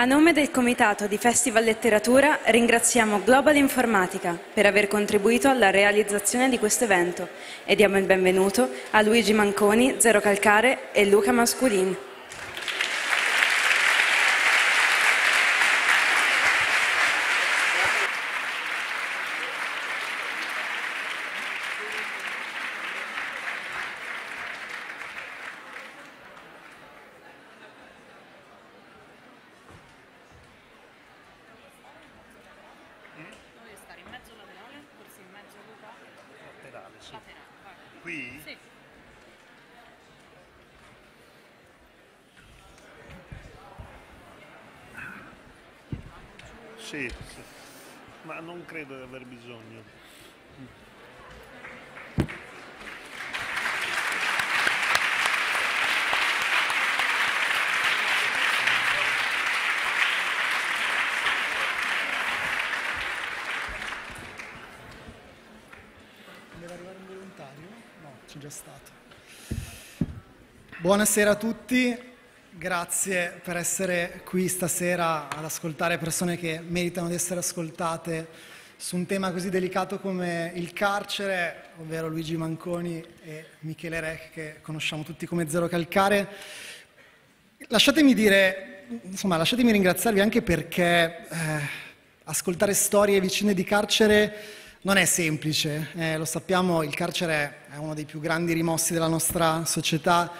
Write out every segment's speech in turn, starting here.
A nome del Comitato di Festival Letteratura ringraziamo Global Informatica per aver contribuito alla realizzazione di questo evento e diamo il benvenuto a Luigi Manconi, Zero Calcare e Luca Masculin. Sì, sì, ma non credo di aver bisogno. volontario? No, c'è stato. Buonasera a tutti, Grazie per essere qui stasera ad ascoltare persone che meritano di essere ascoltate su un tema così delicato come il carcere, ovvero Luigi Manconi e Michele Rec che conosciamo tutti come Zero Calcare. Lasciatemi dire, insomma, lasciatemi ringraziarvi anche perché eh, ascoltare storie vicine di carcere non è semplice, eh, lo sappiamo, il carcere è uno dei più grandi rimossi della nostra società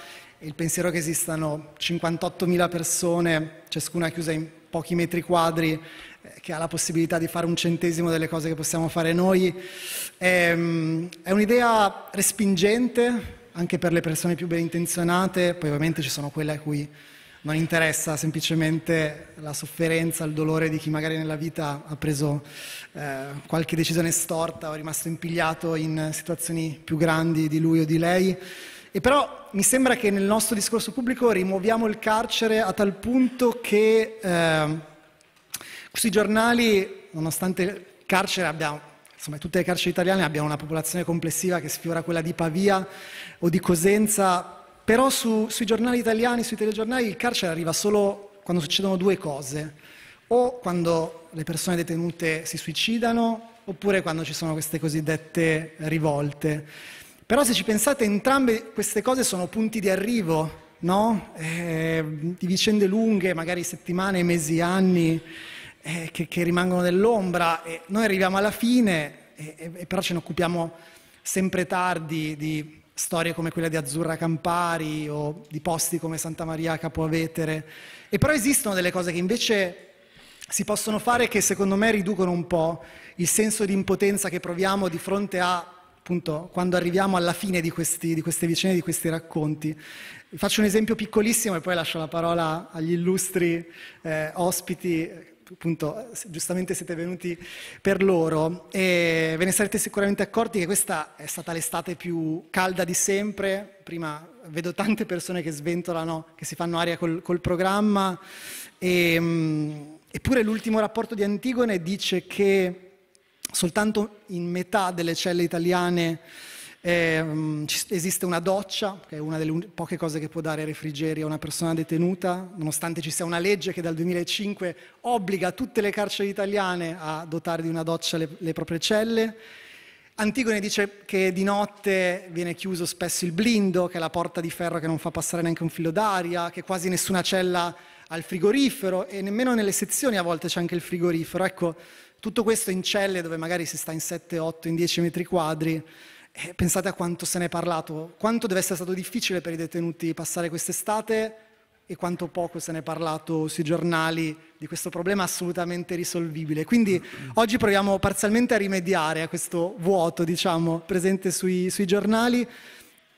il pensiero che esistano 58.000 persone, ciascuna chiusa in pochi metri quadri, eh, che ha la possibilità di fare un centesimo delle cose che possiamo fare noi, è, ehm, è un'idea respingente anche per le persone più ben intenzionate, poi ovviamente ci sono quelle a cui non interessa semplicemente la sofferenza, il dolore di chi magari nella vita ha preso eh, qualche decisione storta o è rimasto impigliato in situazioni più grandi di lui o di lei. E però mi sembra che nel nostro discorso pubblico rimuoviamo il carcere a tal punto che eh, questi giornali, nonostante il carcere abbia, insomma tutte le carceri italiane abbiano una popolazione complessiva che sfiora quella di Pavia o di Cosenza, però su, sui giornali italiani, sui telegiornali, il carcere arriva solo quando succedono due cose, o quando le persone detenute si suicidano, oppure quando ci sono queste cosiddette rivolte. Però se ci pensate, entrambe queste cose sono punti di arrivo, no? Eh, di vicende lunghe, magari settimane, mesi, anni, eh, che, che, rimangono nell'ombra. E noi arriviamo alla fine, e, e, però ce ne occupiamo sempre tardi di storie come quella di Azzurra Campari o di posti come Santa Maria Capovetere. E però esistono delle cose che invece si possono fare che secondo me riducono un po' il senso di impotenza che proviamo di fronte a appunto quando arriviamo alla fine di, questi, di queste vicende, di questi racconti. faccio un esempio piccolissimo e poi lascio la parola agli illustri eh, ospiti appunto giustamente siete venuti per loro e ve ne sarete sicuramente accorti che questa è stata l'estate più calda di sempre, prima vedo tante persone che sventolano, che si fanno aria col, col programma e, ehm, eppure l'ultimo rapporto di Antigone dice che soltanto in metà delle celle italiane eh, esiste una doccia, che è una delle poche cose che può dare refrigerio a una persona detenuta, nonostante ci sia una legge che dal 2005 obbliga tutte le carceri italiane a dotare di una doccia le, le proprie celle. Antigone dice che di notte viene chiuso spesso il blindo, che è la porta di ferro che non fa passare neanche un filo d'aria, che quasi nessuna cella ha il frigorifero e nemmeno nelle sezioni a volte c'è anche il frigorifero. Ecco, tutto questo in celle dove magari si sta in 7, 8, in 10 metri quadri. Eh, pensate a quanto se ne è parlato, quanto deve essere stato difficile per i detenuti passare quest'estate e quanto poco se ne è parlato sui giornali di questo problema assolutamente risolvibile. Quindi oggi proviamo parzialmente a rimediare a questo vuoto, diciamo, presente sui, sui giornali.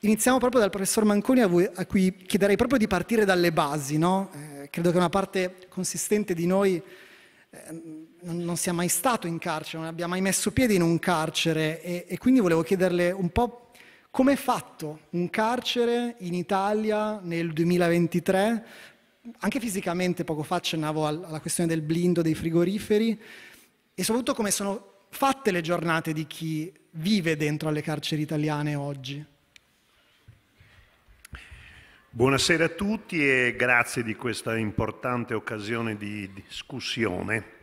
Iniziamo proprio dal professor Manconi, a, voi, a, cui chiederei proprio di partire dalle basi. No? Eh, credo che una parte consistente di noi eh, non sia mai stato in carcere, non abbia mai messo piede in un carcere e, e quindi volevo chiederle un po' come è fatto un carcere in Italia nel 2023, anche fisicamente poco fa accennavo alla questione del blindo dei frigoriferi e soprattutto come sono fatte le giornate di chi vive dentro alle carceri italiane oggi. Buonasera a tutti e grazie di questa importante occasione di discussione.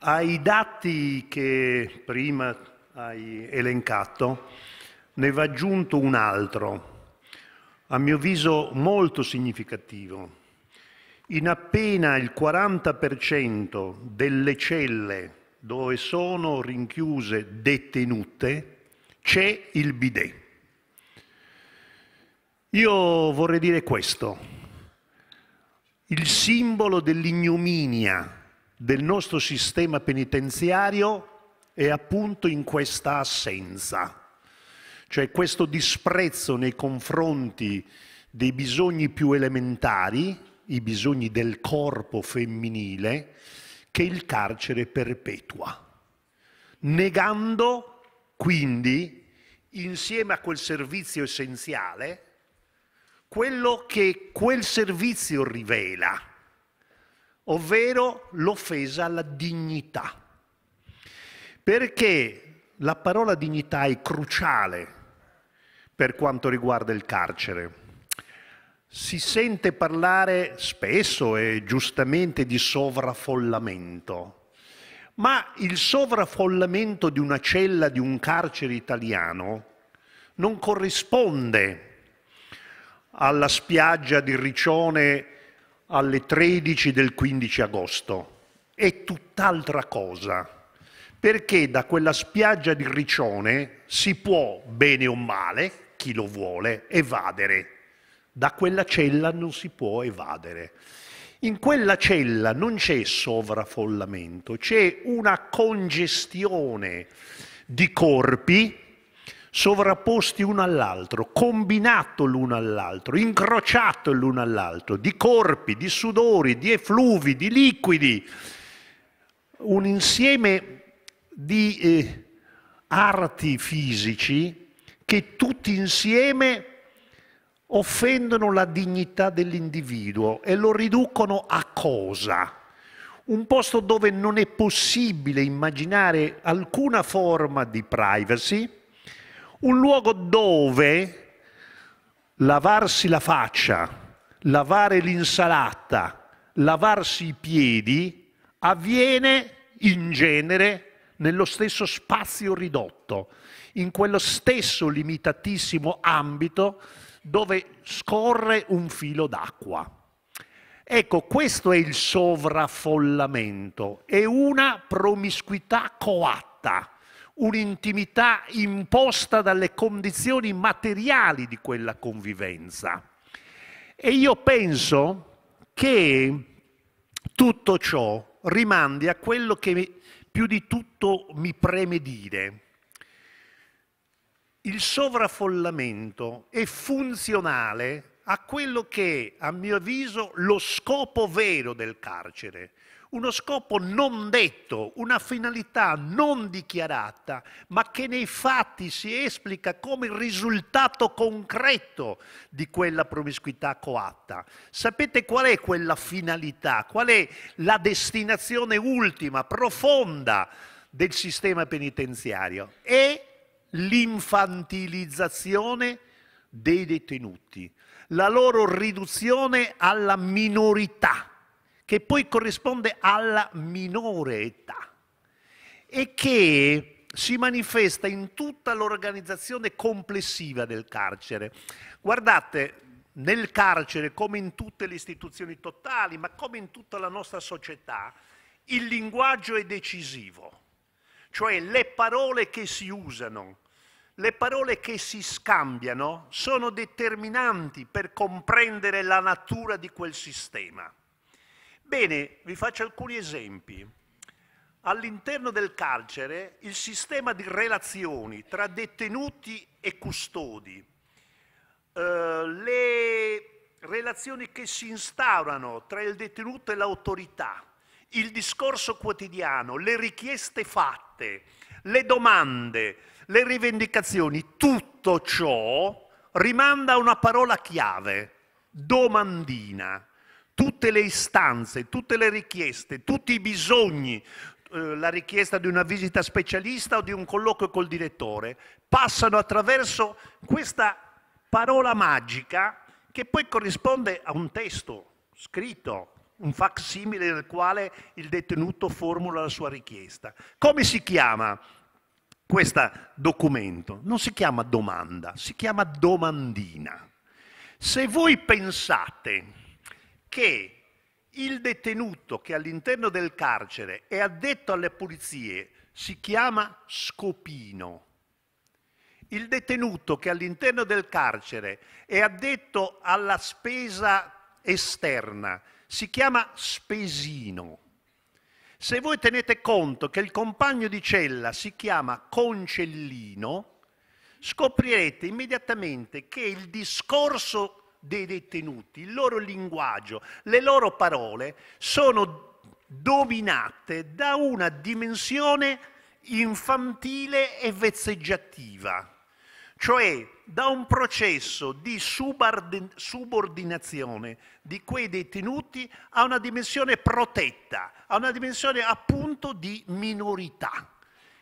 Ai dati che prima hai elencato ne va aggiunto un altro, a mio avviso molto significativo. In appena il 40% delle celle dove sono rinchiuse detenute c'è il bidet. Io vorrei dire questo, il simbolo dell'ignominia del nostro sistema penitenziario è appunto in questa assenza, cioè questo disprezzo nei confronti dei bisogni più elementari, i bisogni del corpo femminile, che il carcere perpetua, negando quindi, insieme a quel servizio essenziale, quello che quel servizio rivela ovvero l'offesa alla dignità. Perché la parola dignità è cruciale per quanto riguarda il carcere. Si sente parlare spesso e giustamente di sovraffollamento, ma il sovraffollamento di una cella di un carcere italiano non corrisponde alla spiaggia di Riccione alle 13 del 15 agosto. È tutt'altra cosa, perché da quella spiaggia di Riccione si può, bene o male, chi lo vuole, evadere. Da quella cella non si può evadere. In quella cella non c'è sovraffollamento, c'è una congestione di corpi sovrapposti uno all'altro, combinato l'uno all'altro, incrociato l'uno all'altro, di corpi, di sudori, di effluvi, di liquidi, un insieme di eh, arti fisici che tutti insieme offendono la dignità dell'individuo e lo riducono a cosa? Un posto dove non è possibile immaginare alcuna forma di privacy, un luogo dove lavarsi la faccia, lavare l'insalata, lavarsi i piedi avviene in genere nello stesso spazio ridotto, in quello stesso limitatissimo ambito dove scorre un filo d'acqua. Ecco, questo è il sovraffollamento, è una promiscuità coatta un'intimità imposta dalle condizioni materiali di quella convivenza. E io penso che tutto ciò rimandi a quello che più di tutto mi preme dire. Il sovraffollamento è funzionale a quello che, a mio avviso, lo scopo vero del carcere, uno scopo non detto, una finalità non dichiarata, ma che nei fatti si esplica come il risultato concreto di quella promiscuità coatta. Sapete qual è quella finalità, qual è la destinazione ultima, profonda del sistema penitenziario? È l'infantilizzazione dei detenuti, la loro riduzione alla minorità che poi corrisponde alla minore età e che si manifesta in tutta l'organizzazione complessiva del carcere. Guardate, nel carcere, come in tutte le istituzioni totali, ma come in tutta la nostra società, il linguaggio è decisivo, cioè le parole che si usano, le parole che si scambiano sono determinanti per comprendere la natura di quel sistema. Bene, vi faccio alcuni esempi. All'interno del carcere il sistema di relazioni tra detenuti e custodi, eh, le relazioni che si instaurano tra il detenuto e l'autorità, il discorso quotidiano, le richieste fatte, le domande, le rivendicazioni, tutto ciò rimanda a una parola chiave, domandina tutte le istanze, tutte le richieste, tutti i bisogni, eh, la richiesta di una visita specialista o di un colloquio col direttore, passano attraverso questa parola magica che poi corrisponde a un testo scritto, un facsimile nel quale il detenuto formula la sua richiesta. Come si chiama questo documento? Non si chiama domanda, si chiama domandina. Se voi pensate che il detenuto che all'interno del carcere è addetto alle pulizie si chiama scopino. Il detenuto che all'interno del carcere è addetto alla spesa esterna si chiama spesino. Se voi tenete conto che il compagno di cella si chiama concellino, scoprirete immediatamente che il discorso dei detenuti, il loro linguaggio, le loro parole sono dominate da una dimensione infantile e vezzeggiativa, cioè da un processo di subordinazione di quei detenuti a una dimensione protetta, a una dimensione appunto di minorità.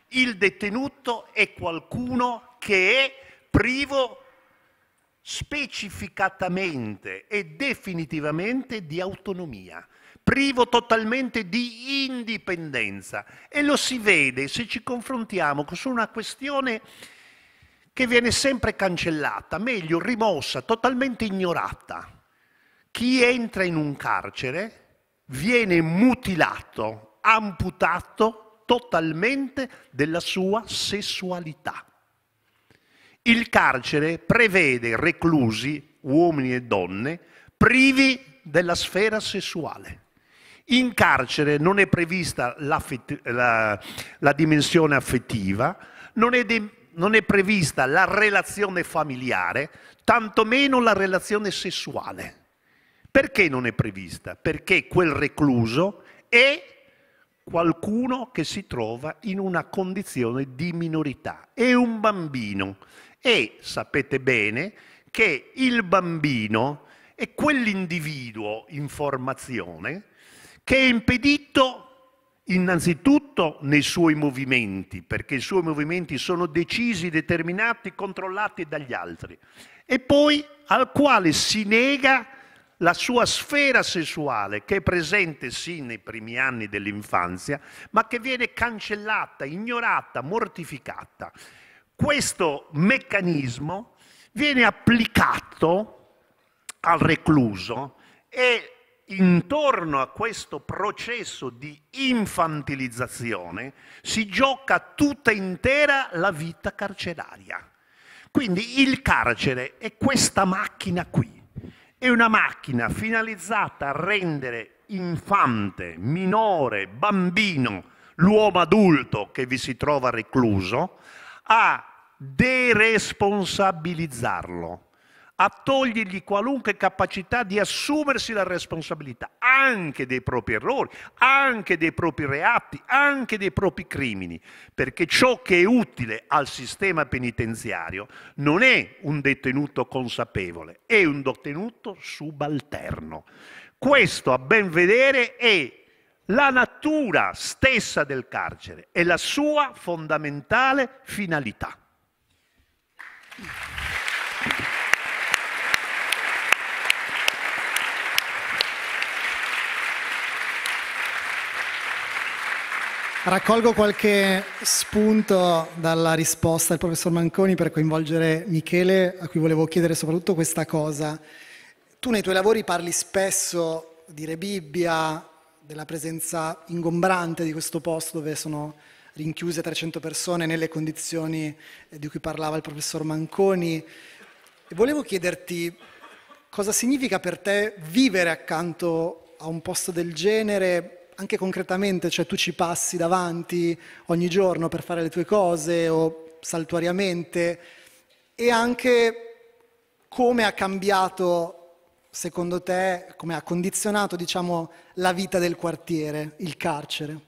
Il detenuto è qualcuno che è privo di specificatamente e definitivamente di autonomia, privo totalmente di indipendenza. E lo si vede se ci confrontiamo su una questione che viene sempre cancellata, meglio rimossa, totalmente ignorata. Chi entra in un carcere viene mutilato, amputato totalmente della sua sessualità. Il carcere prevede reclusi, uomini e donne, privi della sfera sessuale. In carcere non è prevista la, la dimensione affettiva, non è, non è prevista la relazione familiare, tantomeno la relazione sessuale. Perché non è prevista? Perché quel recluso è qualcuno che si trova in una condizione di minorità, è un bambino e sapete bene che il bambino è quell'individuo in formazione che è impedito innanzitutto nei suoi movimenti, perché i suoi movimenti sono decisi, determinati, controllati dagli altri, e poi al quale si nega la sua sfera sessuale, che è presente sì nei primi anni dell'infanzia, ma che viene cancellata, ignorata, mortificata questo meccanismo viene applicato al recluso e intorno a questo processo di infantilizzazione si gioca tutta intera la vita carceraria. Quindi il carcere è questa macchina qui, è una macchina finalizzata a rendere infante, minore, bambino, l'uomo adulto che vi si trova recluso, a deresponsabilizzarlo, a togliergli qualunque capacità di assumersi la responsabilità anche dei propri errori, anche dei propri reati, anche dei propri crimini, perché ciò che è utile al sistema penitenziario non è un detenuto consapevole, è un detenuto subalterno. Questo a ben vedere è la natura stessa del carcere e la sua fondamentale finalità. Raccolgo qualche spunto dalla risposta del professor Manconi per coinvolgere Michele, a cui volevo chiedere soprattutto questa cosa. Tu nei tuoi lavori parli spesso di Re Bibbia, della presenza ingombrante di questo posto dove sono rinchiuse 300 persone nelle condizioni eh, di cui parlava il professor Manconi. E volevo chiederti cosa significa per te vivere accanto a un posto del genere, anche concretamente, cioè tu ci passi davanti ogni giorno per fare le tue cose o saltuariamente, e anche come ha cambiato secondo te, come ha condizionato diciamo, la vita del quartiere, il carcere?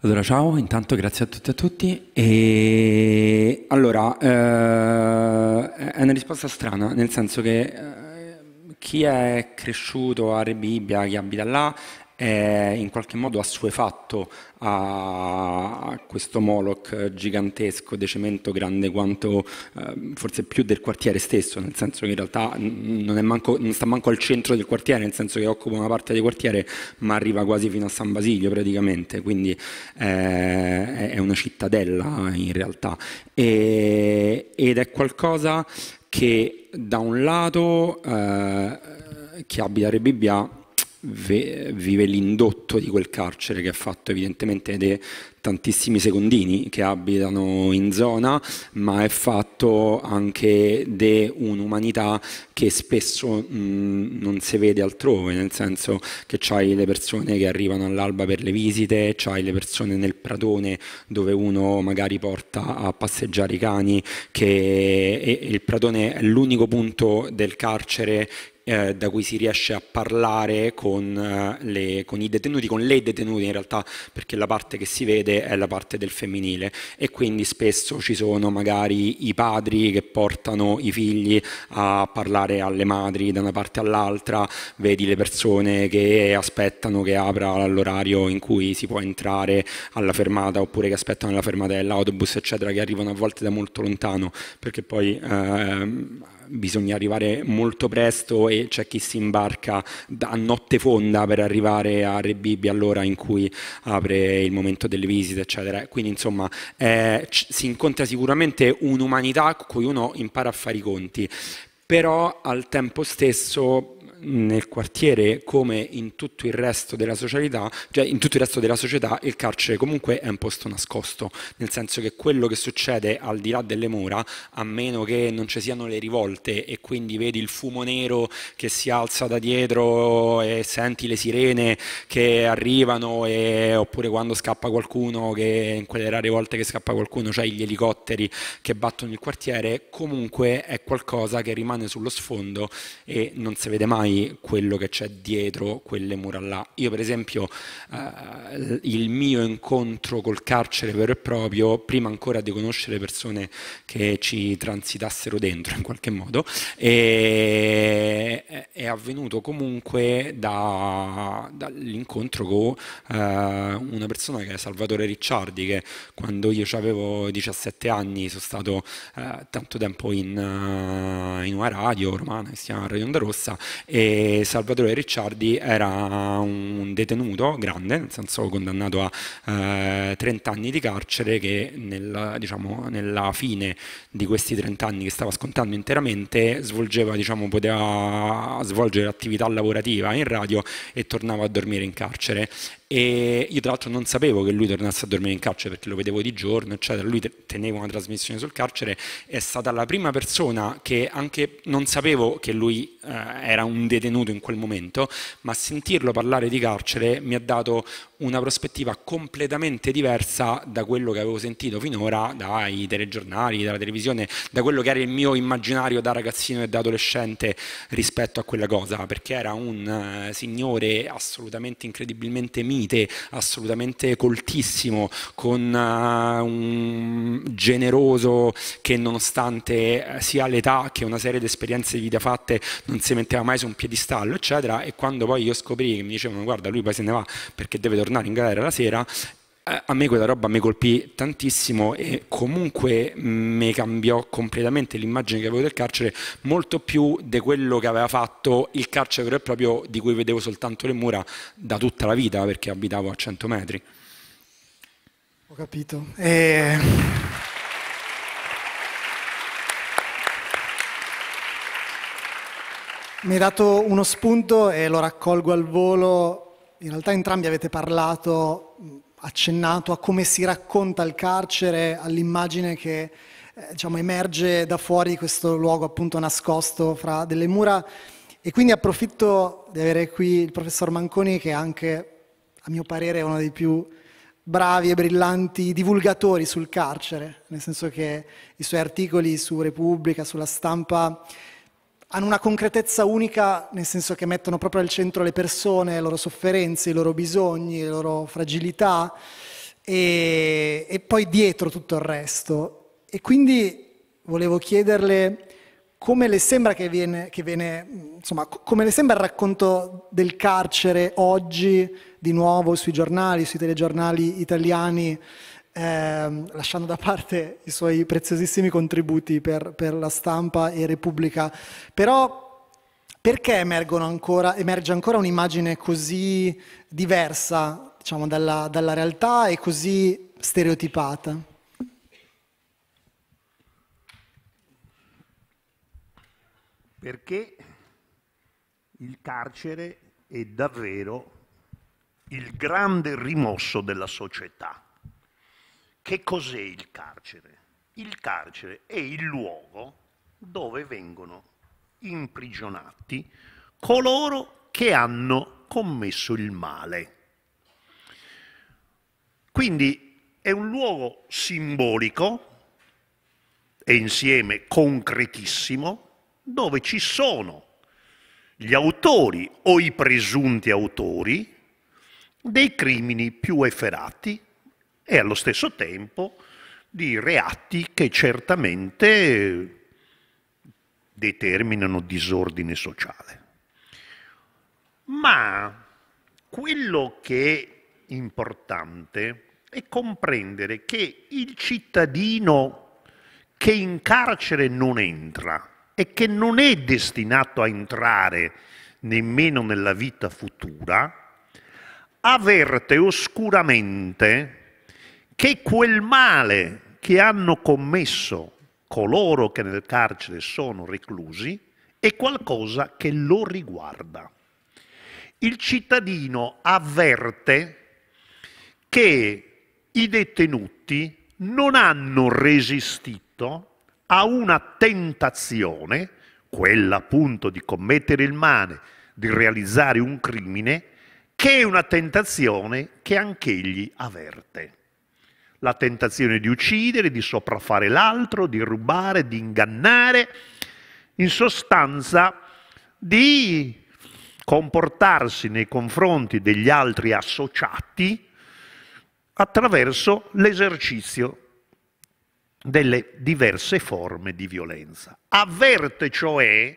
Allora, ciao, intanto grazie a tutti e a tutti. E... Allora, eh, è una risposta strana, nel senso che eh, chi è cresciuto a Rebibbia, chi abita là, è in qualche modo assuefatto a questo Moloch gigantesco, di cemento grande quanto eh, forse più del quartiere stesso, nel senso che in realtà non, manco, non, sta manco al centro del quartiere, nel senso che occupa una parte del quartiere, ma arriva quasi fino a San Basilio praticamente, quindi eh, è una cittadella in realtà. E, ed è qualcosa che da un lato eh, chi abita Rebibbia vive l'indotto di quel carcere che è fatto evidentemente dei tantissimi secondini che abitano in zona, ma è fatto anche di un'umanità che spesso mh, mm, non si vede altrove, nel senso che c'hai le persone che arrivano all'alba per le visite, c'hai le persone nel pratone dove uno magari porta a passeggiare i cani, che e, e il pratone è l'unico punto del carcere eh, da cui si riesce a parlare con, eh, le, con, i detenuti, con le detenute in realtà, perché la parte che si vede è la parte del femminile e quindi spesso ci sono magari i padri che portano i figli a parlare alle madri da una parte all'altra, vedi le persone che aspettano che apra l'orario in cui si può entrare alla fermata oppure che aspettano la fermata dell'autobus eccetera che arrivano a volte da molto lontano perché poi ehm, bisogna arrivare molto presto e c'è chi si imbarca a notte fonda per arrivare a Rebibbia all'ora in cui apre il momento delle visite, eccetera. Quindi insomma eh, si incontra sicuramente un'umanità con cui uno impara a fare i conti, però al tempo stesso nel quartiere come in tutto il resto della socialità, cioè in tutto il resto della società il carcere comunque è un posto nascosto, nel senso che quello che succede al di là delle mura, a meno che non ci siano le rivolte e quindi vedi il fumo nero che si alza da dietro e senti le sirene che arrivano e, oppure quando scappa qualcuno che in quelle rare volte che scappa qualcuno c'è cioè gli elicotteri che battono il quartiere, comunque è qualcosa che rimane sullo sfondo e non si vede mai mai quello che c'è dietro quelle mura là. Io per esempio eh, il mio incontro col carcere vero e proprio, prima ancora di conoscere persone che ci transitassero dentro in qualche modo, è, eh, è avvenuto comunque da, dall'incontro con eh, una persona che è Salvatore Ricciardi, che quando io avevo 17 anni sono stato eh, tanto tempo in, eh, in, una radio romana che si chiama Radio Onda Rossa. E, Salvatore Ricciardi era un detenuto grande, nel senso condannato a eh, 30 anni di carcere che nel, diciamo, nella fine di questi 30 anni che stava scontando interamente svolgeva, diciamo, poteva svolgere attività lavorativa in radio e tornava a dormire in carcere e io tra l'altro non sapevo che lui tornasse a dormire in carcere perché lo vedevo di giorno, eccetera. Lui teneva una trasmissione sul carcere, è stata la prima persona che anche non sapevo che lui eh, era un detenuto in quel momento, ma sentirlo parlare di carcere mi ha dato una prospettiva completamente diversa da quello che avevo sentito finora dai telegiornali, dalla televisione, da quello che era il mio immaginario da ragazzino e da adolescente rispetto a quella cosa, perché era un uh, signore assolutamente incredibilmente mio Unite, assolutamente coltissimo, con uh, un generoso che nonostante sia l'età che una serie di esperienze di vita fatte non si metteva mai su un piedistallo, eccetera. E quando poi io scoprì che mi dicevano guarda lui poi se ne va perché deve tornare in galera la sera, a me quella roba mi colpì tantissimo e comunque mm, mi cambiò completamente l'immagine che avevo del carcere, molto più di quello che aveva fatto il carcere vero e proprio di cui vedevo soltanto le mura da tutta la vita perché abitavo a 100 metri. Ho capito. E... Eh, mi hai dato uno spunto e lo raccolgo al volo. In realtà entrambi avete parlato mm, accennato a come si racconta il carcere, all'immagine che eh, diciamo, emerge da fuori questo luogo appunto nascosto fra delle mura. E quindi approfitto di avere qui il professor Manconi, che è anche, a mio parere, uno dei più bravi e brillanti divulgatori sul carcere, nel senso che i suoi articoli su Repubblica, sulla stampa, hanno una concretezza unica, nel senso che mettono proprio al centro le persone, le loro sofferenze, i loro bisogni, le loro fragilità e, e poi dietro tutto il resto. E quindi volevo chiederle come le sembra che viene, che viene, insomma, come le sembra il racconto del carcere oggi, di nuovo sui giornali, sui telegiornali italiani, ehm, lasciando da parte i suoi preziosissimi contributi per, per la stampa e Repubblica. Però perché ancora, emerge ancora un'immagine così diversa diciamo, dalla, dalla, realtà e così stereotipata? Perché il carcere è davvero il grande rimosso della società. Che cos'è il carcere? Il carcere è il luogo dove vengono imprigionati coloro che hanno commesso il male. Quindi è un luogo simbolico e insieme concretissimo dove ci sono gli autori o i presunti autori dei crimini più efferati e allo stesso tempo di reati che certamente determinano disordine sociale. Ma quello che è importante è comprendere che il cittadino che in carcere non entra e che non è destinato a entrare nemmeno nella vita futura, avverte oscuramente che quel male che hanno commesso coloro che nel carcere sono reclusi è qualcosa che lo riguarda. Il cittadino avverte che i detenuti non hanno resistito a una tentazione, quella appunto di commettere il male, di realizzare un crimine, che è una tentazione che anch'egli avverte la tentazione di uccidere, di sopraffare l'altro, di rubare, di ingannare, in sostanza di comportarsi nei confronti degli altri associati attraverso l'esercizio delle diverse forme di violenza. Avverte cioè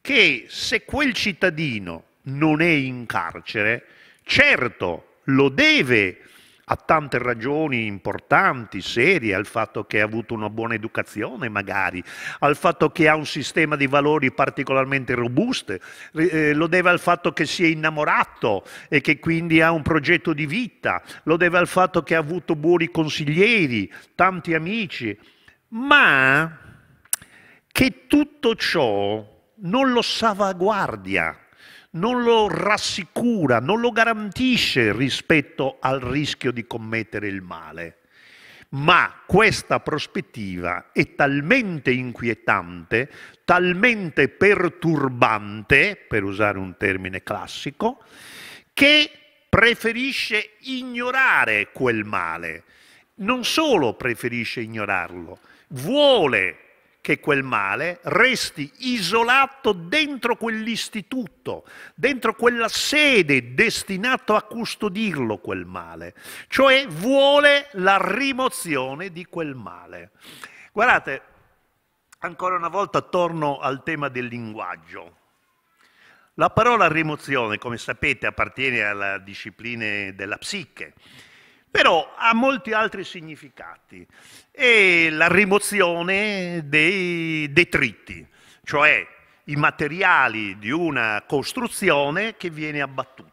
che se quel cittadino non è in carcere, certo lo deve ha tante ragioni importanti, serie, al fatto che ha avuto una buona educazione magari, al fatto che ha un sistema di valori particolarmente robusto, eh, lo deve al fatto che si è innamorato e che quindi ha un progetto di vita, lo deve al fatto che ha avuto buoni consiglieri, tanti amici, ma che tutto ciò non lo salvaguardia non lo rassicura, non lo garantisce rispetto al rischio di commettere il male. Ma questa prospettiva è talmente inquietante, talmente perturbante, per usare un termine classico, che preferisce ignorare quel male. Non solo preferisce ignorarlo, vuole che quel male resti isolato dentro quell'istituto, dentro quella sede destinato a custodirlo quel male, cioè vuole la rimozione di quel male. Guardate, ancora una volta torno al tema del linguaggio. La parola rimozione, come sapete, appartiene alla disciplina della psiche però ha molti altri significati. È la rimozione dei detriti, cioè i materiali di una costruzione che viene abbattuta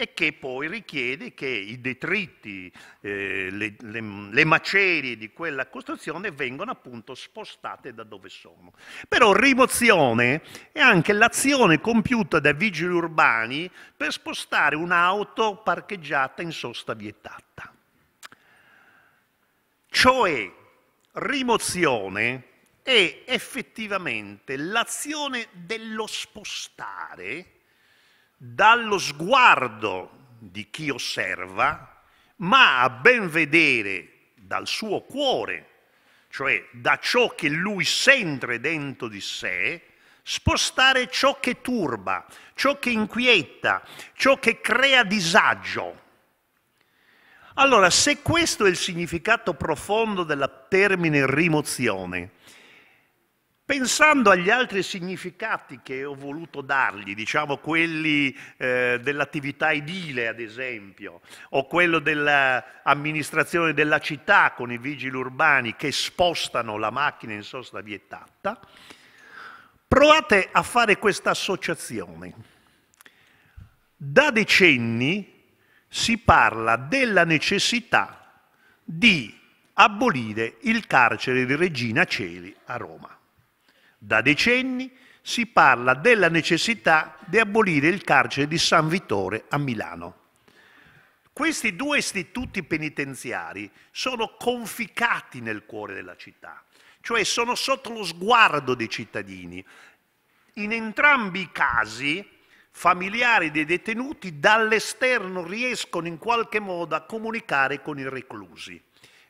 e che poi richiede che i detriti, eh, le, le, le, macerie di quella costruzione vengano appunto spostate da dove sono. Però rimozione è anche l'azione compiuta dai vigili urbani per spostare un'auto parcheggiata in sosta vietata. Cioè, rimozione è effettivamente l'azione dello spostare dallo sguardo di chi osserva, ma a ben vedere dal suo cuore, cioè da ciò che lui sente dentro di sé, spostare ciò che turba, ciò che inquieta, ciò che crea disagio. Allora, se questo è il significato profondo del termine rimozione, Pensando agli altri significati che ho voluto dargli, diciamo quelli eh, dell'attività edile ad esempio, o quello dell'amministrazione della città con i vigili urbani che spostano la macchina in sosta vietata, provate a fare questa associazione. Da decenni si parla della necessità di abolire il carcere di Regina Celi a Roma. Da decenni si parla della necessità di abolire il carcere di San Vittore a Milano. Questi due istituti penitenziari sono conficati nel cuore della città, cioè sono sotto lo sguardo dei cittadini. In entrambi i casi familiari dei detenuti dall'esterno riescono in qualche modo a comunicare con i reclusi.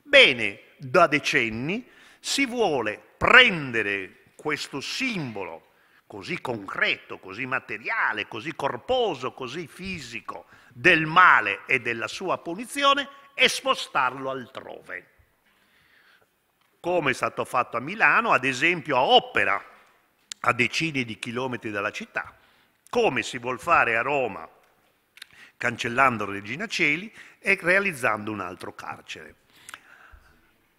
Bene, da decenni si vuole prendere questo simbolo così concreto, così materiale, così corposo, così fisico del male e della sua punizione e spostarlo altrove. Come è stato fatto a Milano, ad esempio a Opera, a decine di chilometri dalla città, come si vuol fare a Roma, cancellando Regina Celi e realizzando un altro carcere.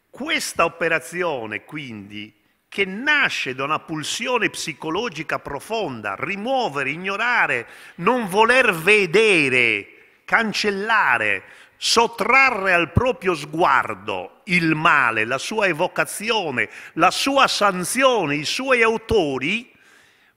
Questa operazione, quindi, che nasce da una pulsione psicologica profonda, rimuovere, ignorare, non voler vedere, cancellare, sottrarre al proprio sguardo il male, la sua evocazione, la sua sanzione, i suoi autori,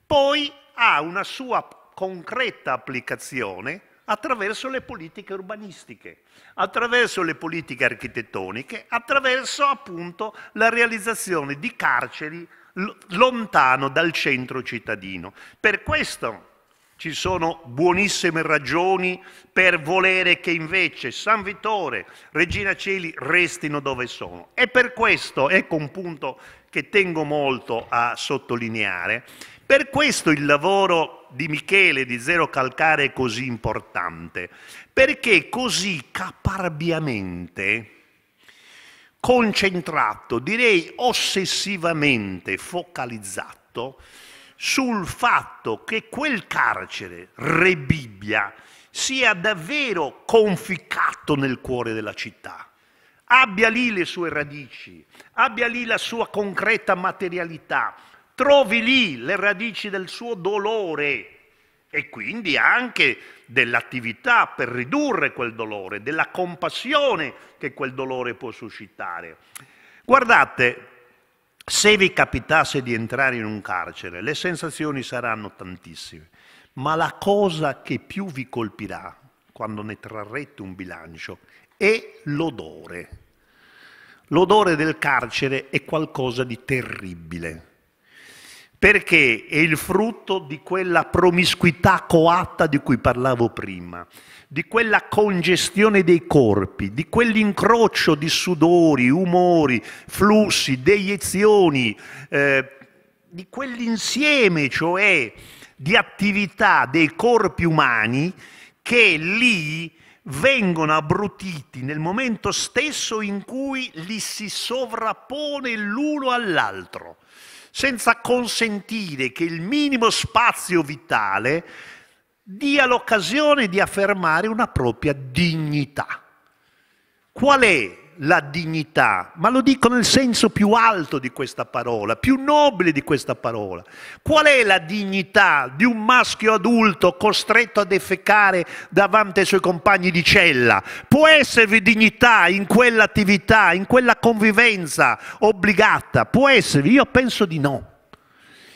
poi ha una sua concreta applicazione attraverso le politiche urbanistiche, attraverso le politiche architettoniche, attraverso appunto la realizzazione di carceri lontano dal centro cittadino. Per questo ci sono buonissime ragioni per volere che invece San Vittore, Regina Celi restino dove sono. E per questo, ecco un punto che tengo molto a sottolineare, per questo il lavoro di Michele di Zero Calcare è così importante, perché così caparbiamente, concentrato, direi ossessivamente focalizzato, sul fatto che quel carcere, Re Bibbia, sia davvero conficcato nel cuore della città, abbia lì le sue radici, abbia lì la sua concreta materialità, trovi lì le radici del suo dolore e quindi anche dell'attività per ridurre quel dolore, della compassione che quel dolore può suscitare. Guardate, se vi capitasse di entrare in un carcere, le sensazioni saranno tantissime, ma la cosa che più vi colpirà quando ne trarrete un bilancio è l'odore. L'odore del carcere è qualcosa di terribile perché è il frutto di quella promiscuità coatta di cui parlavo prima, di quella congestione dei corpi, di quell'incrocio di sudori, umori, flussi, deiezioni, eh, di quell'insieme, cioè, di attività dei corpi umani che lì vengono abbrutiti nel momento stesso in cui li si sovrappone l'uno all'altro senza consentire che il minimo spazio vitale dia l'occasione di affermare una propria dignità. Qual è la dignità, ma lo dico nel senso più alto di questa parola, più nobile di questa parola. Qual è la dignità di un maschio adulto costretto a defecare davanti ai suoi compagni di cella? Può esservi dignità in quell'attività, in quella convivenza obbligata? Può esservi? Io penso di no.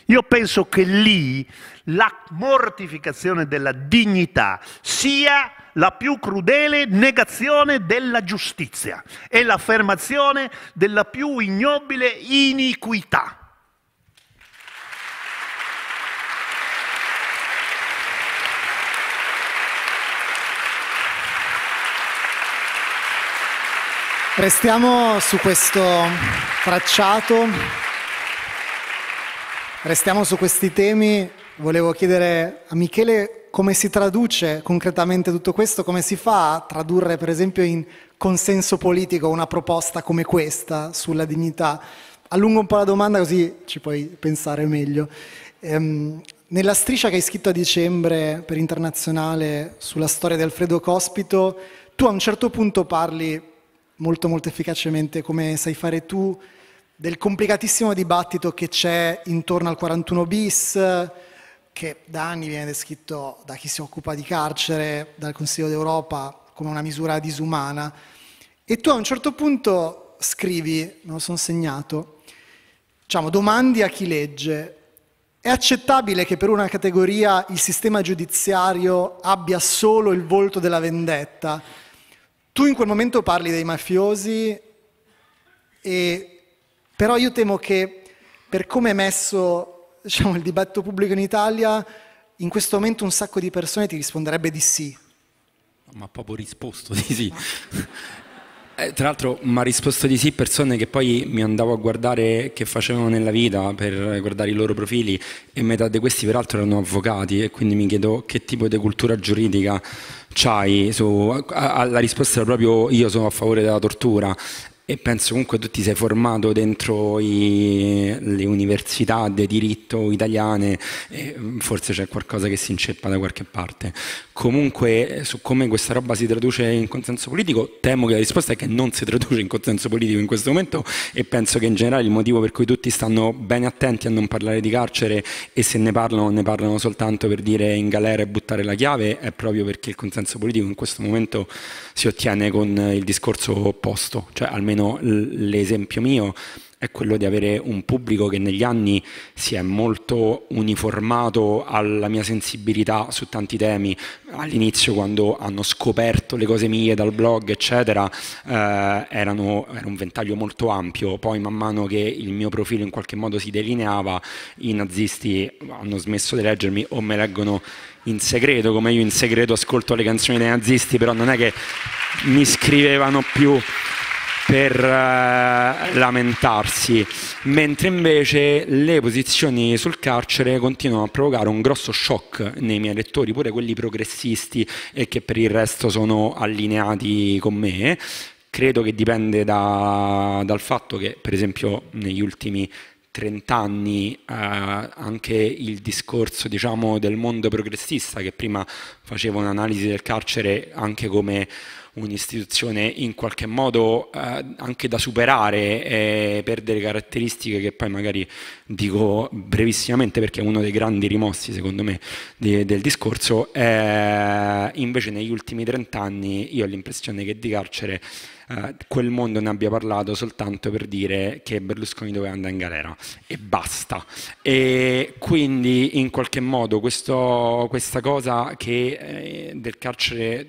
Io penso che lì la mortificazione della dignità sia la più crudele negazione della giustizia e l'affermazione della più ignobile iniquità. Restiamo su questo tracciato, restiamo su questi temi Volevo chiedere a Michele come si traduce concretamente tutto questo, come si fa a tradurre per esempio in consenso politico una proposta come questa sulla dignità. Allungo un po' la domanda così ci puoi pensare meglio. Ehm, nella striscia che hai scritto a dicembre per Internazionale sulla storia di Alfredo Cospito, tu a un certo punto parli molto molto efficacemente, come sai fare tu, del complicatissimo dibattito che c'è intorno al 41 bis, che da anni viene descritto da chi si occupa di carcere, dal Consiglio d'Europa, come una misura disumana. E tu a un certo punto scrivi, me lo sono segnato, diciamo, domandi a chi legge, è accettabile che per una categoria il sistema giudiziario abbia solo il volto della vendetta? Tu in quel momento parli dei mafiosi, e... però io temo che per come è messo diciamo, il dibattito pubblico in Italia, in questo momento un sacco di persone ti risponderebbe di sì. Ma proprio risposto di sì. Eh, tra l'altro mi ha risposto di sì persone che poi mi andavo a guardare che facevano nella vita per guardare i loro profili e metà di questi peraltro erano avvocati e quindi mi chiedo che tipo di cultura giuridica c'hai. Su, a, a, la risposta era proprio io sono a favore della tortura e penso comunque tu ti sei formato dentro i, le università di diritto italiane, forse c'è qualcosa che si inceppa da qualche parte. Comunque su come questa roba si traduce in consenso politico, temo che la risposta è che non si traduce in consenso politico in questo momento e penso che in generale il motivo per cui tutti stanno bene attenti a non parlare di carcere e se ne parlano ne parlano soltanto per dire in galera e buttare la chiave è proprio perché il consenso politico in questo momento si ottiene con il discorso opposto, cioè almeno almeno l'esempio mio è quello di avere un pubblico che negli anni si è molto uniformato alla mia sensibilità su tanti temi. All'inizio quando hanno scoperto le cose mie dal blog, eccetera, eh, erano, era un ventaglio molto ampio. Poi man mano che il mio profilo in qualche modo si delineava, i nazisti hanno smesso di leggermi o me leggono in segreto, come io in segreto ascolto le canzoni dei nazisti, però non è che mi scrivevano più per eh, lamentarsi, mentre invece le posizioni sul carcere continuano a provocare un grosso shock nei miei lettori, pure quelli progressisti e che per il resto sono allineati con me. Credo che dipende da, dal fatto che, per esempio, negli ultimi 30 anni eh, anche il discorso diciamo, del mondo progressista che prima faceva un'analisi del carcere anche come un'istituzione in qualche modo eh, anche da superare eh, per delle caratteristiche che poi magari dico brevissimamente perché è uno dei grandi rimossi secondo me di, del discorso, eh, invece negli ultimi 30 anni io ho l'impressione che di carcere eh, quel mondo ne abbia parlato soltanto per dire che Berlusconi doveva andare in galera e basta. E quindi in qualche modo questo, questa cosa che eh, del carcere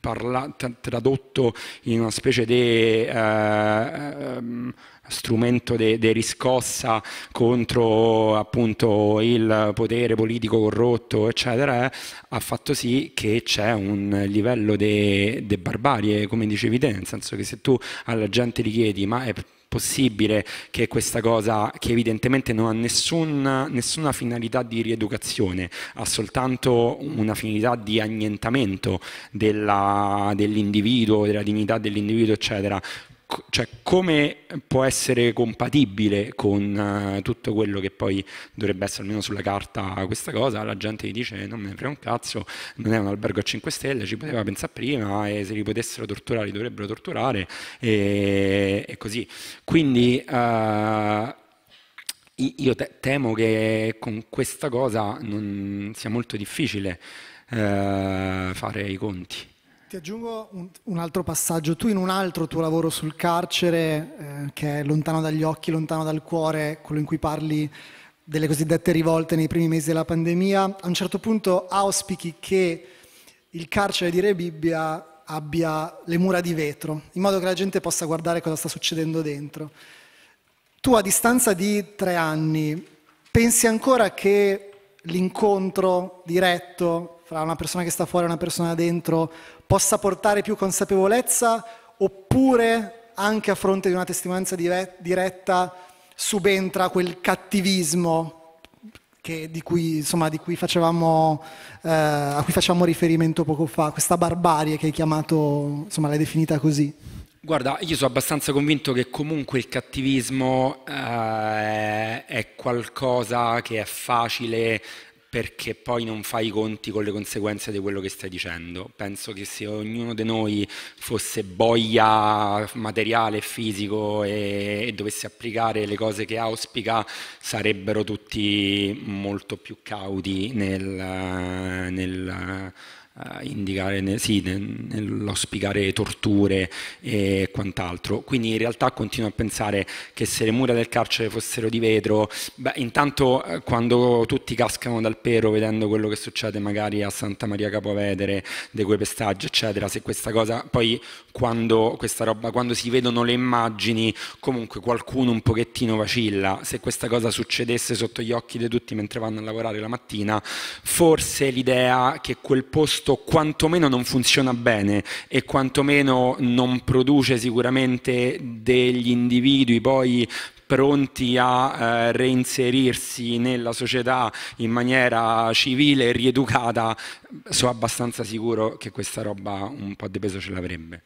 parla, tradotto in una specie di... Eh, ehm, strumento di riscossa contro appunto il potere politico corrotto eccetera ha fatto sì che c'è un livello di barbarie come dicevi te nel senso che se tu alla gente chiedi ma è possibile che questa cosa che evidentemente non ha nessuna, nessuna finalità di rieducazione, ha soltanto una finalità di annientamento dell'individuo, della dignità dell'individuo, eccetera cioè, come può essere compatibile con uh, tutto quello che poi dovrebbe essere almeno sulla carta questa cosa, la gente gli dice non me ne frega un cazzo, non è un albergo a 5 stelle, ci poteva pensare prima e se li potessero torturare li dovrebbero torturare e, e così. Quindi uh, io te temo che con questa cosa non sia molto difficile uh, fare i conti. Ti aggiungo un, un, altro passaggio. Tu in un altro tuo lavoro sul carcere, eh, che è lontano dagli occhi, lontano dal cuore, quello in cui parli delle cosiddette rivolte nei primi mesi della pandemia, a un certo punto auspichi che il carcere di Re Bibbia abbia le mura di vetro, in modo che la gente possa guardare cosa sta succedendo dentro. Tu a distanza di tre anni pensi ancora che l'incontro diretto fra una persona che sta fuori e una persona dentro possa portare più consapevolezza oppure anche a fronte di una testimonianza diretta subentra quel cattivismo che, di, cui, insomma, di cui facevamo, eh, a cui facevamo riferimento poco fa, questa barbarie che hai chiamato, insomma l'hai definita così. Guarda, io sono abbastanza convinto che comunque il cattivismo eh, è qualcosa che è facile perché poi non fai i conti con le conseguenze di quello che stai dicendo. Penso che se ognuno di noi fosse boia materiale, fisico e, e dovesse applicare le cose che auspica, sarebbero tutti molto più cauti nel, nel indicare, nel, sì, nello spiegare torture e quant'altro. Quindi in realtà continuo a pensare che se le mura del carcere fossero di vetro, beh, intanto eh, quando tutti cascano dal pero vedendo quello che succede magari a Santa Maria Capovedere, De quei pestaggi, eccetera, se questa cosa poi quando, questa roba, quando si vedono le immagini, comunque qualcuno un pochettino vacilla, se questa cosa succedesse sotto gli occhi di tutti mentre vanno a lavorare la mattina, forse l'idea che quel posto questo quantomeno non funziona bene e quantomeno non produce sicuramente degli individui poi pronti a eh, reinserirsi nella società in maniera civile e rieducata, sono abbastanza sicuro che questa roba un po' di peso ce l'avrebbe.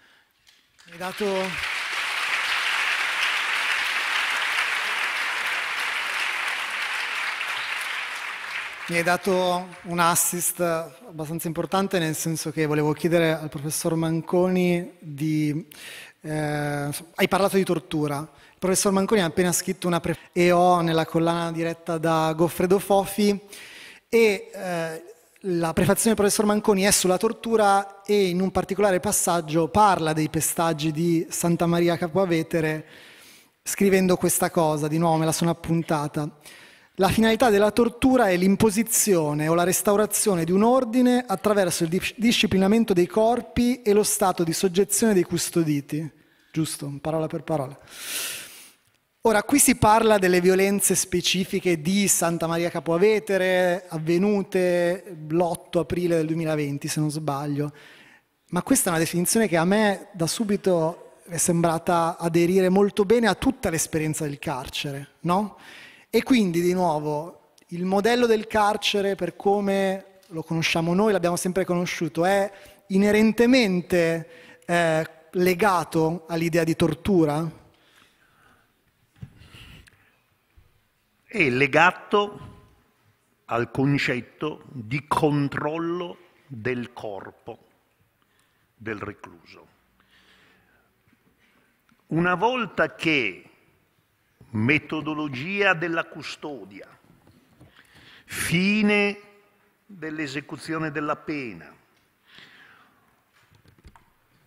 Mi hai dato un assist abbastanza importante nel senso che volevo chiedere al professor Manconi di... Eh, hai parlato di tortura. Il professor Manconi ha appena scritto una pre- ho nella collana diretta da Goffredo Fofi e eh, la prefazione del professor Manconi è sulla tortura e in un particolare passaggio parla dei pestaggi di Santa Maria Capovetere scrivendo questa cosa, di nuovo me la sono appuntata. La finalità della tortura è l'imposizione o la restaurazione di un ordine attraverso il disciplinamento dei corpi e lo stato di soggezione dei custoditi. Giusto, parola per parola. Ora, qui si parla delle violenze specifiche di Santa Maria Capoavetere, avvenute l'8 aprile del 2020, se non sbaglio, ma questa è una definizione che a me da subito è sembrata aderire molto bene a tutta l'esperienza del carcere, no? E quindi di nuovo il modello del carcere per come lo conosciamo noi, l'abbiamo sempre conosciuto, è inerentemente eh, legato all'idea di tortura? È legato al concetto di controllo del corpo del recluso. Una volta che metodologia della custodia, fine dell'esecuzione della pena,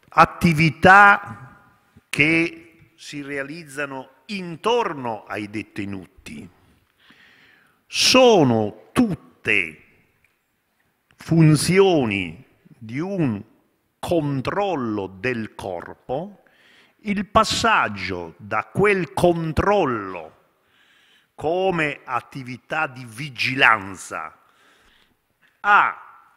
attività che si realizzano intorno ai detenuti. Sono tutte funzioni di un controllo del corpo il passaggio da quel controllo come attività di vigilanza a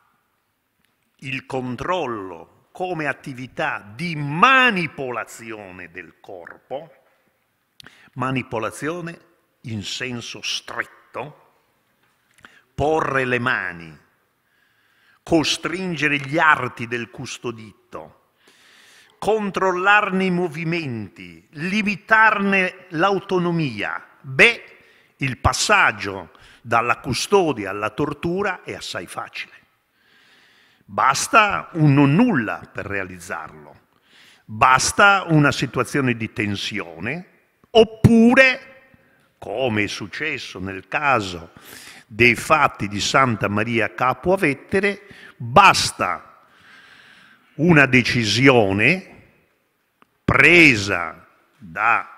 il controllo come attività di manipolazione del corpo, manipolazione in senso stretto, porre le mani, costringere gli arti del custodito, controllarne i movimenti, limitarne l'autonomia. Beh, il passaggio dalla custodia alla tortura è assai facile. Basta un non nulla per realizzarlo. Basta una situazione di tensione oppure, come è successo nel caso dei fatti di Santa Maria Capua Vettere, basta una decisione presa da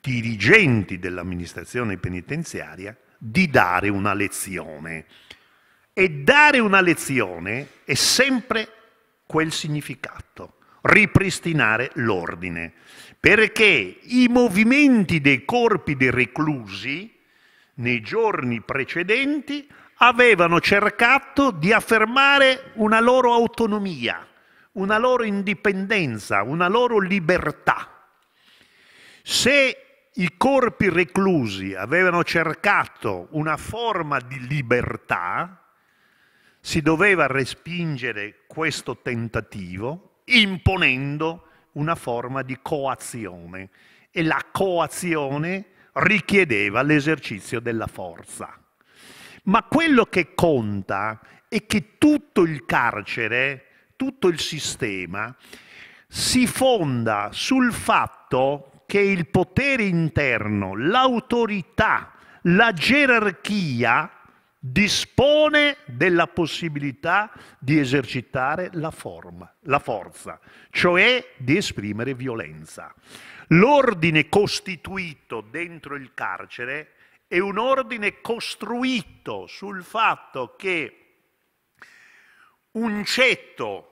dirigenti dell'amministrazione penitenziaria di dare una lezione. E dare una lezione è sempre quel significato, ripristinare l'ordine, perché i movimenti dei corpi dei reclusi nei giorni precedenti avevano cercato di affermare una loro autonomia, una loro indipendenza, una loro libertà. Se i corpi reclusi avevano cercato una forma di libertà, si doveva respingere questo tentativo imponendo una forma di coazione e la coazione richiedeva l'esercizio della forza. Ma quello che conta è che tutto il carcere tutto il sistema si fonda sul fatto che il potere interno, l'autorità, la gerarchia dispone della possibilità di esercitare la, forma, la forza, cioè di esprimere violenza. L'ordine costituito dentro il carcere è un ordine costruito sul fatto che un ceto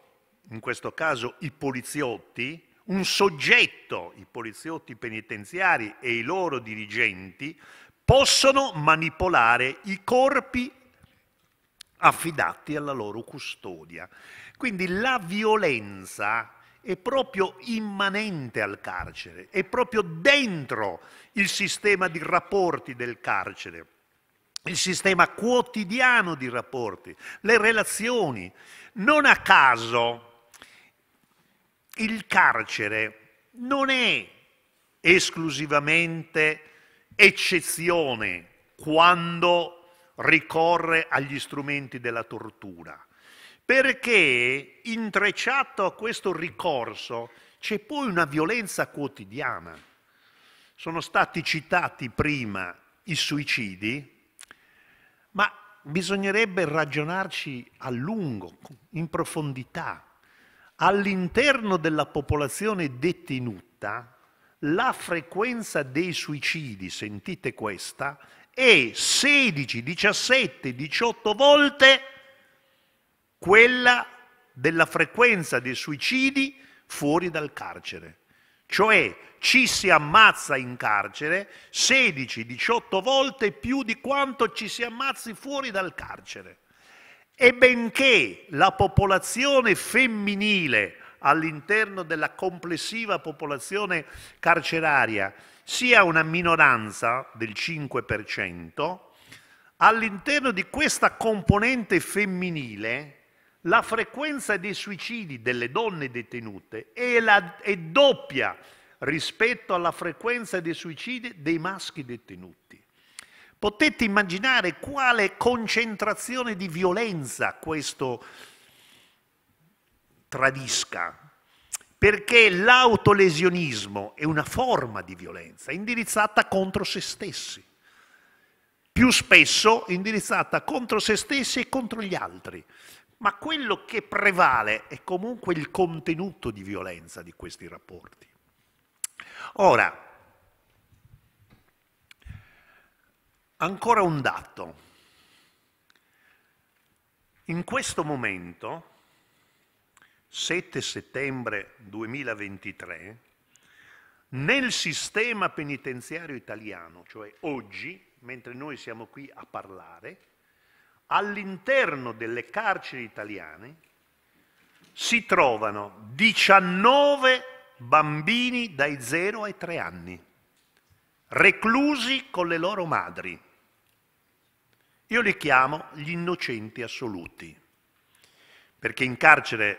in questo caso i poliziotti, un soggetto, i poliziotti penitenziari e i loro dirigenti, possono manipolare i corpi affidati alla loro custodia. Quindi la violenza è proprio immanente al carcere, è proprio dentro il sistema di rapporti del carcere, il sistema quotidiano di rapporti, le relazioni. Non a caso il carcere non è esclusivamente eccezione quando ricorre agli strumenti della tortura, perché intrecciato a questo ricorso c'è poi una violenza quotidiana. Sono stati citati prima i suicidi, ma bisognerebbe ragionarci a lungo, in profondità all'interno della popolazione detenuta la frequenza dei suicidi, sentite questa, è 16, 17, 18 volte quella della frequenza dei suicidi fuori dal carcere. Cioè ci si ammazza in carcere 16-18 volte più di quanto ci si ammazzi fuori dal carcere. E benché la popolazione femminile all'interno della complessiva popolazione carceraria sia una minoranza del 5%, all'interno di questa componente femminile la frequenza dei suicidi delle donne detenute è, la, è doppia rispetto alla frequenza dei suicidi dei maschi detenuti. Potete immaginare quale concentrazione di violenza questo tradisca, perché l'autolesionismo è una forma di violenza indirizzata contro se stessi, più spesso indirizzata contro se stessi e contro gli altri. Ma quello che prevale è comunque il contenuto di violenza di questi rapporti. Ora, Ancora un dato. In questo momento, 7 settembre 2023, nel sistema penitenziario italiano, cioè oggi, mentre noi siamo qui a parlare, all'interno delle carceri italiane si trovano 19 bambini dai 0 ai 3 anni, reclusi con le loro madri. Io li chiamo gli innocenti assoluti, perché in carcere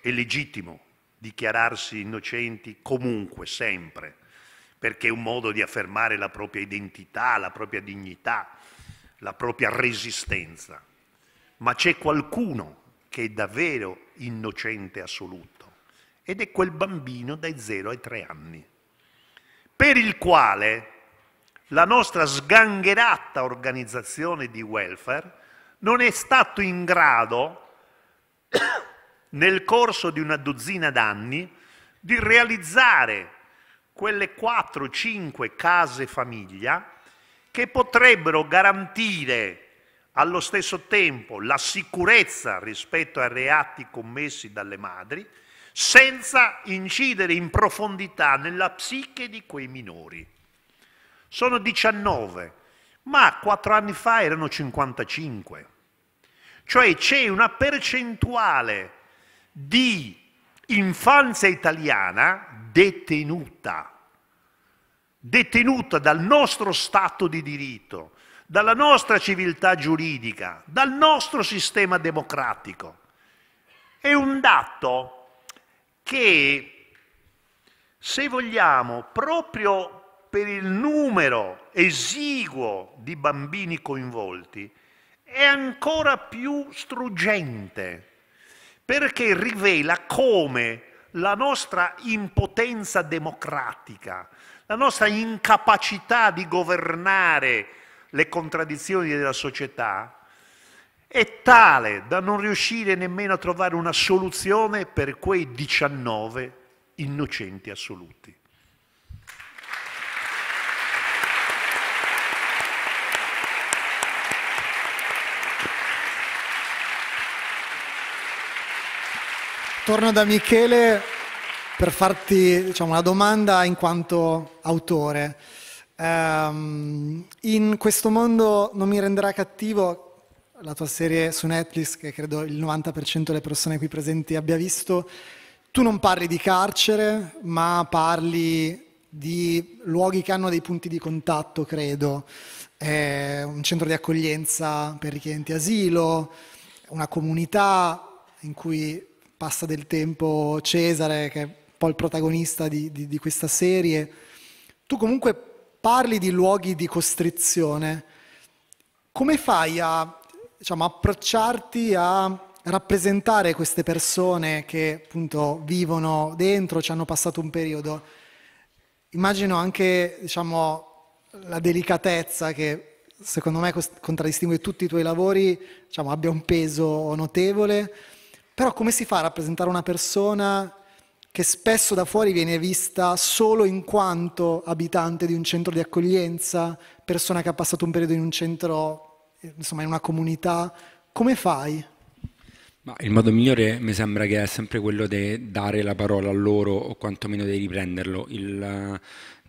è legittimo dichiararsi innocenti comunque, sempre, perché è un modo di affermare la propria identità, la propria dignità, la propria resistenza. Ma c'è qualcuno che è davvero innocente assoluto ed è quel bambino dai 0 ai 3 anni, per il quale la nostra sgangherata organizzazione di welfare non è stato in grado, nel corso di una dozzina d'anni, di realizzare quelle 4-5 case famiglia che potrebbero garantire allo stesso tempo la sicurezza rispetto ai reati commessi dalle madri, senza incidere in profondità nella psiche di quei minori sono 19, ma quattro anni fa erano 55. Cioè c'è una percentuale di infanzia italiana detenuta, detenuta dal nostro Stato di diritto, dalla nostra civiltà giuridica, dal nostro sistema democratico. È un dato che, se vogliamo, proprio per il numero esiguo di bambini coinvolti è ancora più struggente perché rivela come la nostra impotenza democratica, la nostra incapacità di governare le contraddizioni della società è tale da non riuscire nemmeno a trovare una soluzione per quei 19 innocenti assoluti. torno da Michele per farti diciamo, una domanda in quanto autore. Um, in questo mondo non mi renderà cattivo la tua serie su Netflix, che credo il 90% delle persone qui presenti abbia visto. Tu non parli di carcere, ma parli di luoghi che hanno dei punti di contatto, credo. È un centro di accoglienza per richiedenti asilo, una comunità in cui passa del tempo Cesare, che è un po' il protagonista di, di, di questa serie, tu comunque parli di luoghi di costrizione. Come fai a diciamo, approcciarti a rappresentare queste persone che appunto vivono dentro, ci hanno passato un periodo? Immagino anche diciamo, la delicatezza che secondo me contraddistingue tutti i tuoi lavori, diciamo, abbia un peso notevole. Però come si fa a rappresentare una persona che spesso da fuori viene vista solo in quanto abitante di un centro di accoglienza, persona che ha passato un periodo in un centro, insomma in una comunità, come fai? Ma il modo migliore mi sembra che è sempre quello di dare la parola a loro o quantomeno di riprenderlo. Il,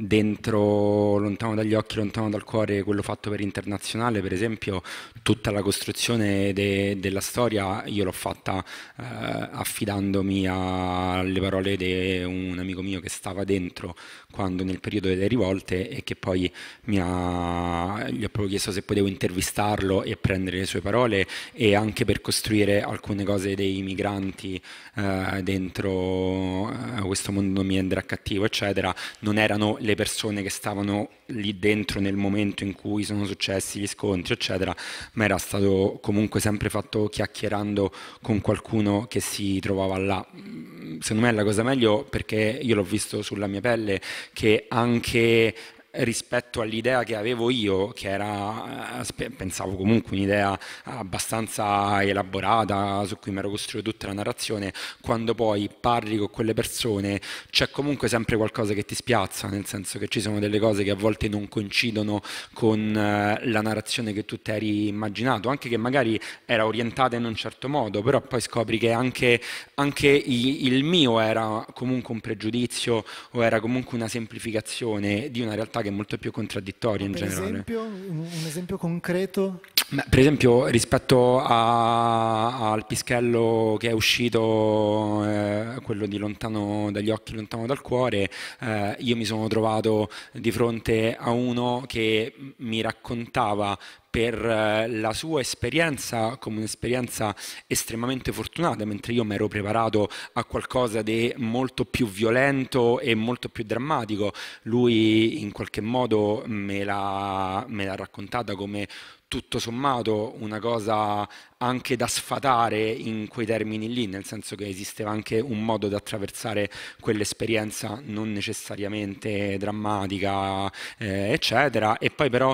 dentro lontano dagli occhi, lontano dal cuore, quello fatto per internazionale, per esempio, tutta la costruzione de, della storia io l'ho fatta eh, affidandomi alle parole di un amico mio che stava dentro quando nel periodo delle rivolte e che poi mi ha, gli ho proprio chiesto se potevo intervistarlo e prendere le sue parole e anche per costruire alcune cose dei migranti eh, dentro eh, questo mondo non mi renderà cattivo eccetera non erano le persone che stavano lì dentro nel momento in cui sono successi gli scontri, eccetera, ma era stato comunque sempre fatto chiacchierando con qualcuno che si trovava là. Mm, secondo me è la cosa meglio perché io l'ho visto sulla mia pelle che anche rispetto all'idea che avevo io, che era, eh, pensavo comunque un'idea abbastanza elaborata su cui mi ero costruito tutta la narrazione, quando poi parli con quelle persone c'è comunque sempre qualcosa che ti spiazza, nel senso che ci sono delle cose che a volte non coincidono con eh, la narrazione che tu ti eri immaginato, anche che magari era orientata in un certo modo, però poi scopri che anche, anche il mio era comunque un pregiudizio o era comunque una semplificazione di una realtà che è molto più contraddittoria in per generale. Esempio, un esempio concreto? Beh, per esempio rispetto a, al pischello che è uscito, eh, quello di lontano dagli occhi, lontano dal cuore, eh, io mi sono trovato di fronte a uno che mi raccontava per eh, la sua esperienza come un'esperienza estremamente fortunata, mentre io mi ero preparato a qualcosa di molto più violento e molto più drammatico. Lui in qualche modo me l'ha, me l'ha raccontata come tutto sommato una cosa anche da sfatare in quei termini lì, nel senso che esisteva anche un modo di attraversare quell'esperienza non necessariamente drammatica, eh, eccetera, e poi però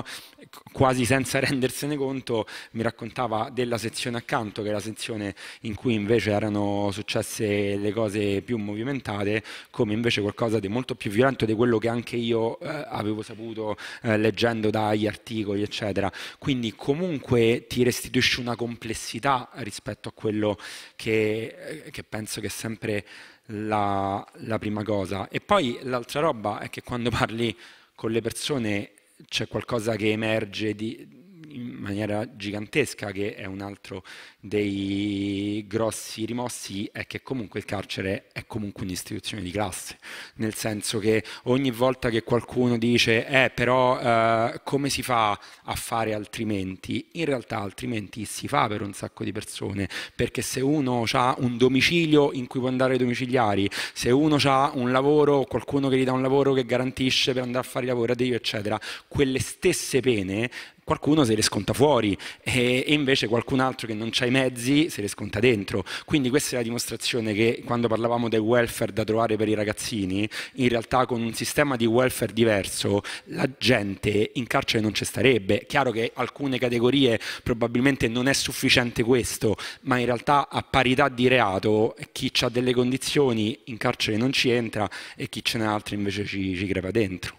quasi senza rendersene conto, mi raccontava della sezione accanto, che è la sezione in cui invece erano successe le cose più movimentate, come invece qualcosa di molto più violento di quello che anche io eh, avevo saputo eh, leggendo dagli articoli, eccetera. Quindi comunque ti restituisce una complessità rispetto a quello che, eh, che penso che è sempre la, la prima cosa. E poi l'altra roba è che quando parli con le persone c'è qualcosa che emerge di, in maniera gigantesca, che è un altro dei grossi rimossi, è che comunque il carcere è comunque un'istituzione di classe, nel senso che ogni volta che qualcuno dice eh però eh, come si fa a fare altrimenti, in realtà altrimenti si fa per un sacco di persone, perché se uno ha un domicilio in cui può andare ai domiciliari, se uno ha un lavoro, qualcuno che gli dà un lavoro che garantisce per andare a fare i lavori, eccetera, quelle stesse pene qualcuno se le sconta fuori e, e invece qualcun altro che non ha i mezzi se le sconta dentro. Quindi questa è la dimostrazione che quando parlavamo del welfare da trovare per i ragazzini, in realtà con un sistema di welfare diverso la gente in carcere non ci starebbe. Chiaro che alcune categorie probabilmente non è sufficiente questo, ma in realtà a parità di reato chi ha delle condizioni in carcere non ci entra e chi ce n'ha altri invece ci, ci crepa dentro.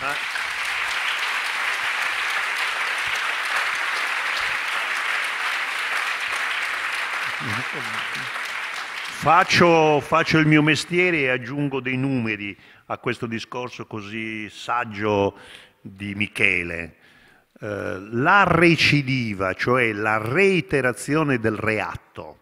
Ah. Faccio, faccio, il mio mestiere e aggiungo dei numeri a questo discorso così saggio di Michele. Eh, la recidiva, cioè la reiterazione del reatto,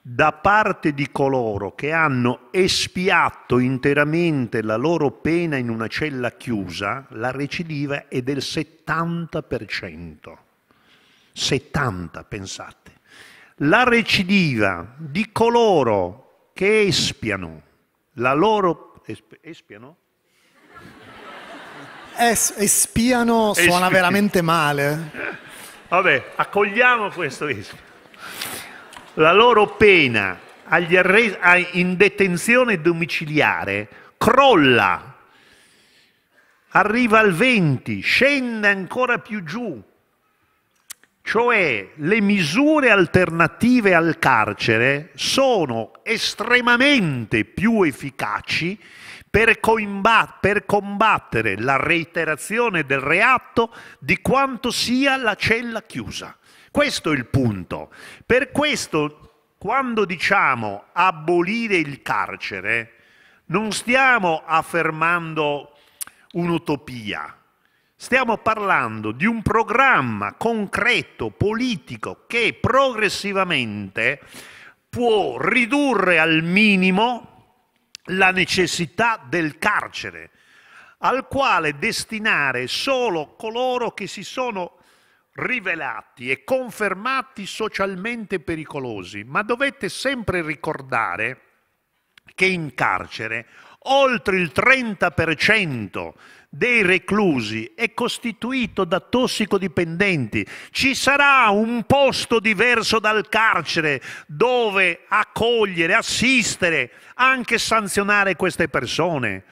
da parte di coloro che hanno espiato interamente la loro pena in una cella chiusa, la recidiva è del 70%. 70, pensate la recidiva di coloro che espiano la loro... espiano? Es espiano Espi suona veramente male. Eh. Vabbè, accogliamo questo espiano. La loro pena agli arresti, in detenzione domiciliare crolla, arriva al 20, scende ancora più giù, cioè le misure alternative al carcere sono estremamente più efficaci per, per, combattere la reiterazione del reatto di quanto sia la cella chiusa. Questo è il punto. Per questo, quando diciamo abolire il carcere, non stiamo affermando un'utopia, Stiamo parlando di un programma concreto, politico, che progressivamente può ridurre al minimo la necessità del carcere, al quale destinare solo coloro che si sono rivelati e confermati socialmente pericolosi. Ma dovete sempre ricordare che in carcere oltre il 30% dei reclusi è costituito da tossicodipendenti. Ci sarà un posto diverso dal carcere dove accogliere, assistere, anche sanzionare queste persone.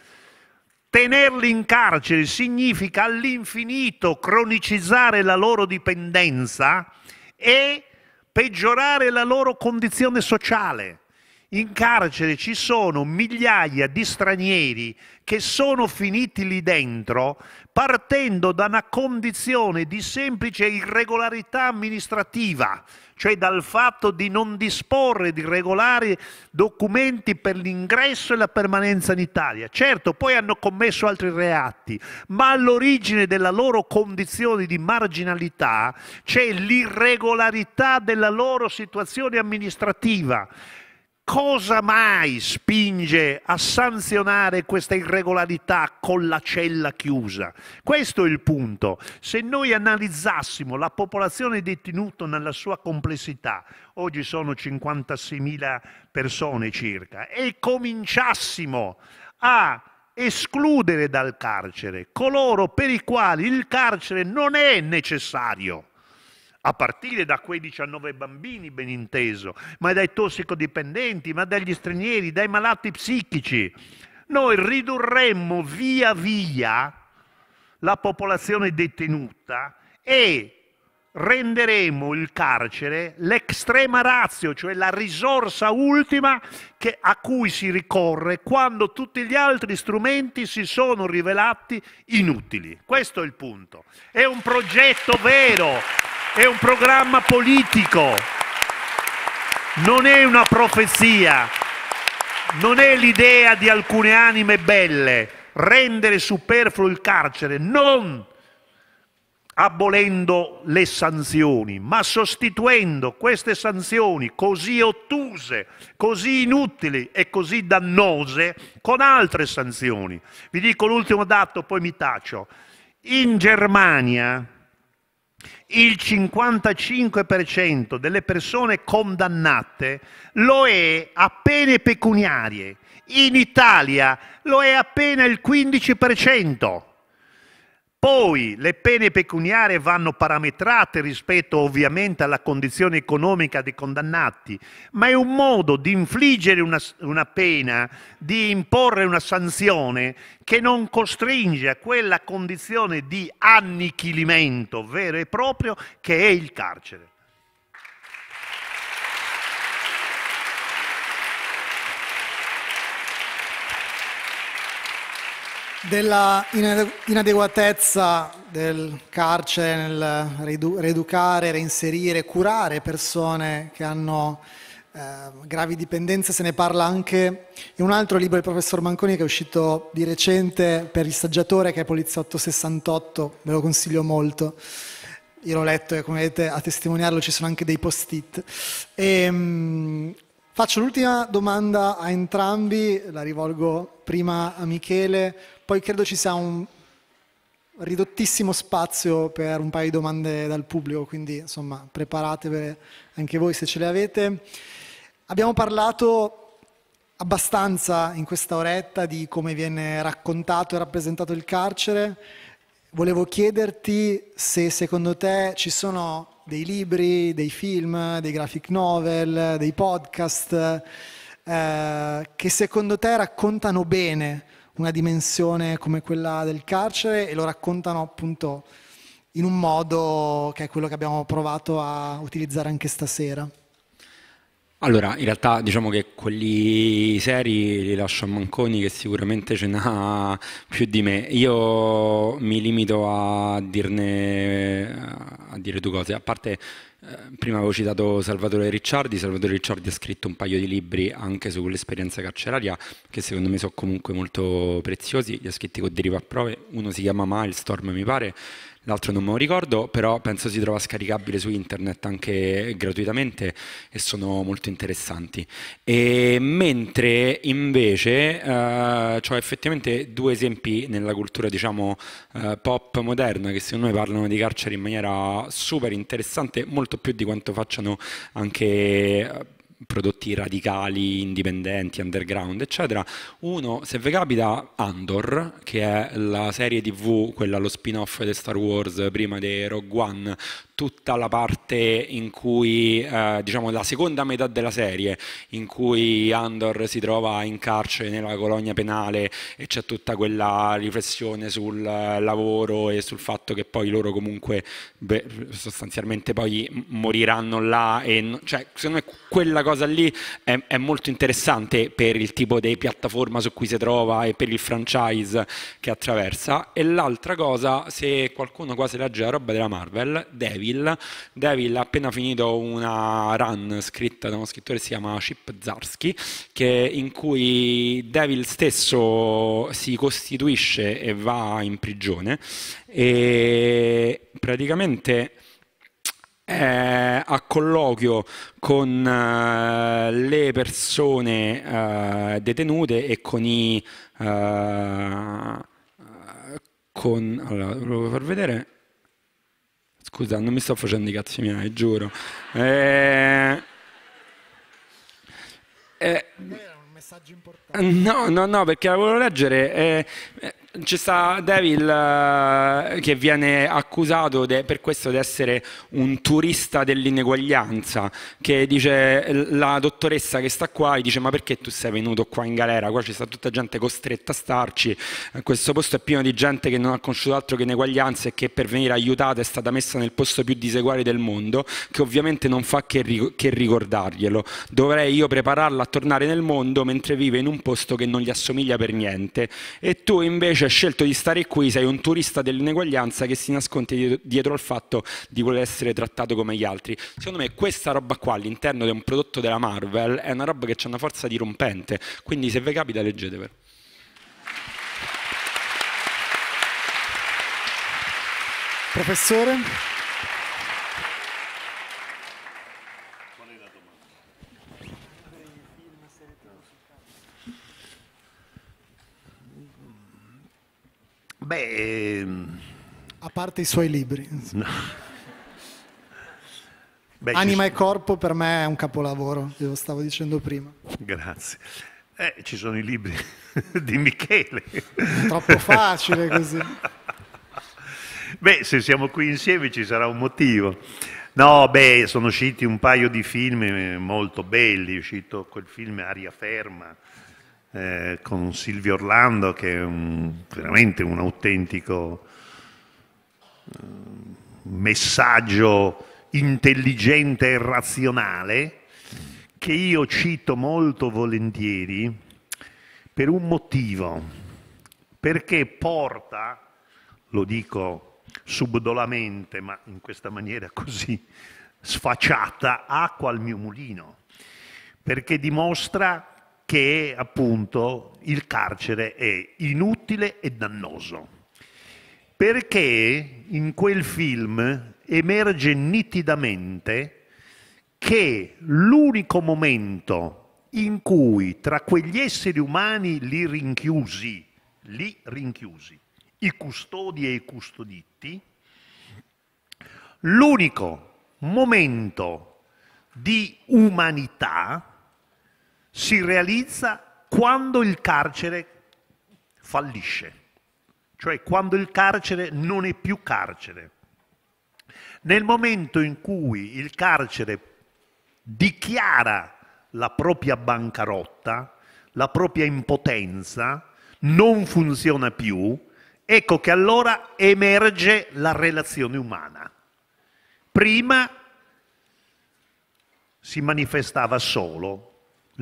Tenerli in carcere significa all'infinito cronicizzare la loro dipendenza e peggiorare la loro condizione sociale. In carcere ci sono migliaia di stranieri che sono finiti lì dentro partendo da una condizione di semplice irregolarità amministrativa, cioè dal fatto di non disporre di regolari documenti per l'ingresso e la permanenza in Italia. Certo, poi hanno commesso altri reati, ma all'origine della loro condizione di marginalità c'è l'irregolarità della loro situazione amministrativa cosa mai spinge a sanzionare questa irregolarità con la cella chiusa? Questo è il punto. Se noi analizzassimo la popolazione detenuta nella sua complessità, oggi sono 56.000 persone circa, e cominciassimo a escludere dal carcere coloro per i quali il carcere non è necessario, a partire da quei 19 bambini, ben inteso, ma dai tossicodipendenti, ma dagli stranieri, dai malati psichici. Noi ridurremmo via via la popolazione detenuta e renderemo il carcere l'extrema razio, cioè la risorsa ultima che, a cui si ricorre quando tutti gli altri strumenti si sono rivelati inutili. Questo è il punto. È un progetto vero, è un programma politico, non è una profezia, non è l'idea di alcune anime belle rendere superfluo il carcere, non abolendo le sanzioni, ma sostituendo queste sanzioni così ottuse, così inutili e così dannose con altre sanzioni. Vi dico l'ultimo dato, poi mi taccio. In Germania il 55% delle persone condannate lo è a pene pecuniarie, in Italia lo è appena il 15%. Poi le pene pecuniarie vanno parametrate rispetto ovviamente alla condizione economica dei condannati, ma è un modo di infliggere una, una pena, di imporre una sanzione che non costringe a quella condizione di annichilimento vero e proprio che è il carcere. della inadeguatezza del carcere nel redu reeducare, reinserire, curare persone che hanno eh, gravi dipendenze, se ne parla anche in un altro libro del professor Manconi che è uscito di recente per il saggiatore che è Poliziotto 68, ve lo consiglio molto. Io l'ho letto e come vedete a testimoniarlo ci sono anche dei post-it. Ehm, faccio l'ultima domanda a entrambi, la rivolgo prima a Michele, poi credo ci sia un ridottissimo spazio per un paio di domande dal pubblico, quindi insomma preparatevele anche voi se ce le avete. Abbiamo parlato abbastanza in questa oretta di come viene raccontato e rappresentato il carcere. Volevo chiederti se secondo te ci sono dei libri, dei film, dei graphic novel, dei podcast eh, che secondo te raccontano bene una dimensione come quella del carcere e lo raccontano appunto in un modo che è quello che abbiamo provato a utilizzare anche stasera. Allora, in realtà diciamo che quelli seri li lascio a Manconi che sicuramente ce n'ha più di me. Io mi limito a dirne a dire due cose, a parte eh, prima avevo citato Salvatore Ricciardi, Salvatore Ricciardi ha scritto un paio di libri anche sull'esperienza carceraria che secondo me sono comunque molto preziosi, li ha scritti con deriva a prove, uno si chiama Milestorm mi pare l'altro non me lo ricordo, però penso si trova scaricabile su internet anche gratuitamente e sono molto interessanti. E mentre invece eh, ho effettivamente due esempi nella cultura diciamo eh, pop moderna che secondo me parlano di carcere in maniera super interessante, molto più di quanto facciano anche eh, prodotti radicali, indipendenti, underground, eccetera. Uno, se vi capita, Andor, che è la serie TV, quella lo spin-off di Star Wars prima di Rogue One, tutta la parte in cui, eh, diciamo, la seconda metà della serie, in cui Andor si trova in carcere nella colonia penale e c'è tutta quella riflessione sul eh, lavoro e sul fatto che poi loro comunque beh, sostanzialmente poi moriranno là. E, cioè, secondo me quella cosa lì è, è molto interessante per il tipo di piattaforma su cui si trova e per il franchise che attraversa. E l'altra cosa, se qualcuno qua se la già roba della Marvel, devi Devil. Devil ha appena finito una run scritta da uno scrittore che si chiama Chip Zarsky, in cui Devil stesso si costituisce e va in prigione e praticamente eh, a colloquio con eh, le persone eh, detenute e con i... con, allora, lo volevo far vedere Scusa, non mi sto facendo i cazzi miei, giuro. Eh... Eh... Era un messaggio importante. No, no, no, perché la volevo leggere. Eh... C'è sta Devil uh, che viene accusato de, per questo di essere un turista dell'ineguaglianza, che dice la dottoressa che sta qua e dice ma perché tu sei venuto qua in galera? Qua c'è sta tutta gente costretta a starci, questo posto è pieno di gente che non ha conosciuto altro che ineguaglianza e che per venire aiutata è stata messa nel posto più diseguale del mondo, che ovviamente non fa che, ri che ricordarglielo. Dovrei io prepararla a tornare nel mondo mentre vive in un posto che non gli assomiglia per niente. E tu invece dice cioè, scelto di stare qui, sei un turista dell'ineguaglianza che si nasconde dietro al fatto di voler essere trattato come gli altri. Secondo me questa roba qua all'interno di un prodotto della Marvel è una roba che ha una forza dirompente, quindi se vi capita leggetevelo. Professore? Beh... Ehm... A parte i suoi libri. No. Beh, Anima ci... e corpo per me è un capolavoro, lo stavo dicendo prima. Grazie. Eh, ci sono i libri di Michele. È troppo facile così. Beh, se siamo qui insieme ci sarà un motivo. No, beh, sono usciti un paio di film eh, molto belli, è uscito quel film Aria Ferma, eh, con Silvio Orlando che è un, veramente un autentico eh, messaggio intelligente e razionale che io cito molto volentieri per un motivo, perché porta, lo dico subdolamente, ma in questa maniera così sfacciata, acqua al mio mulino, perché dimostra che appunto il carcere è inutile e dannoso. Perché in quel film emerge nitidamente che l'unico momento in cui tra quegli esseri umani lì rinchiusi, lì rinchiusi, i custodi e i custoditi, l'unico momento di umanità si realizza quando il carcere fallisce, cioè quando il carcere non è più carcere. Nel momento in cui il carcere dichiara la propria bancarotta, la propria impotenza, non funziona più, ecco che allora emerge la relazione umana. Prima si manifestava solo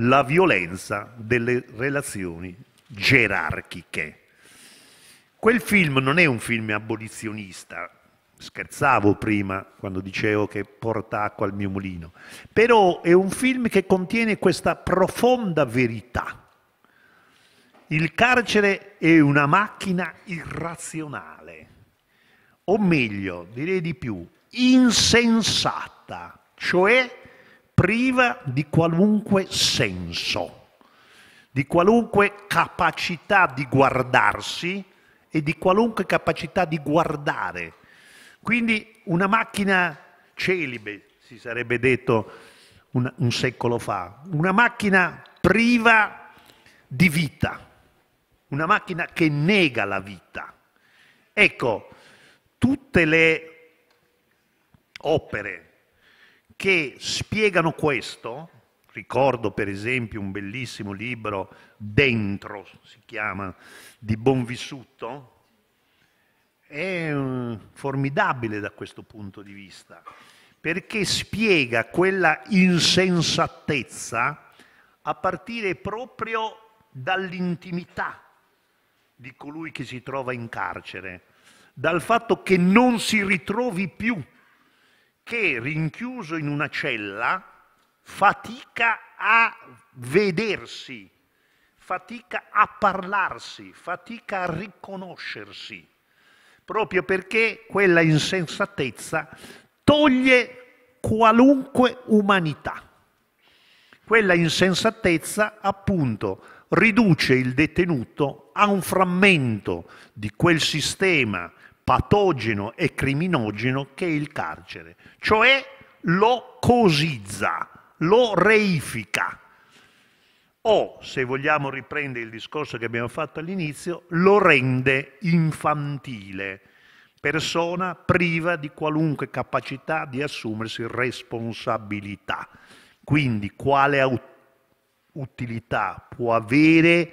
la violenza delle relazioni gerarchiche. Quel film non è un film abolizionista, scherzavo prima quando dicevo che porta acqua al mio mulino, però è un film che contiene questa profonda verità. Il carcere è una macchina irrazionale, o meglio, direi di più, insensata, cioè priva di qualunque senso, di qualunque capacità di guardarsi e di qualunque capacità di guardare. Quindi una macchina celibe, si sarebbe detto un, un secolo fa, una macchina priva di vita, una macchina che nega la vita. Ecco, tutte le opere che spiegano questo. Ricordo per esempio un bellissimo libro, Dentro si chiama, di Bonvissuto, è eh, formidabile da questo punto di vista, perché spiega quella insensatezza a partire proprio dall'intimità di colui che si trova in carcere, dal fatto che non si ritrovi più che rinchiuso in una cella fatica a vedersi, fatica a parlarsi, fatica a riconoscersi, proprio perché quella insensatezza toglie qualunque umanità. Quella insensatezza appunto riduce il detenuto a un frammento di quel sistema patogeno e criminogeno che è il carcere, cioè lo cosizza, lo reifica o, se vogliamo riprendere il discorso che abbiamo fatto all'inizio, lo rende infantile, persona priva di qualunque capacità di assumersi responsabilità. Quindi quale utilità può avere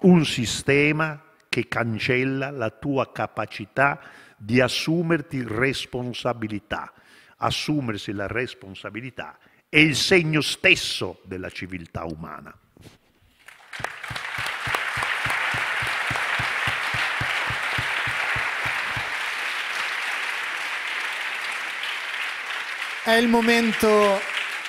un sistema che cancella la tua capacità di assumerti responsabilità. Assumersi la responsabilità è il segno stesso della civiltà umana. È il momento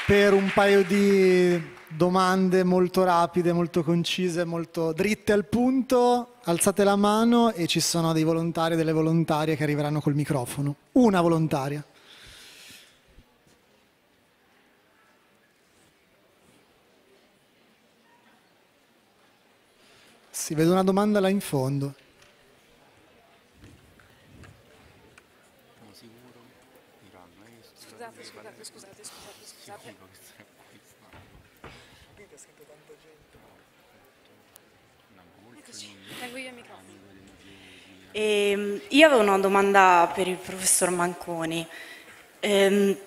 per un paio di domande molto rapide, molto concise, molto dritte al punto, alzate la mano e ci sono dei volontari e delle volontarie che arriveranno col microfono. Una volontaria. Si vede una domanda là in fondo. tengo io il microfono. Ehm, io avevo una domanda per il professor Manconi. Ehm,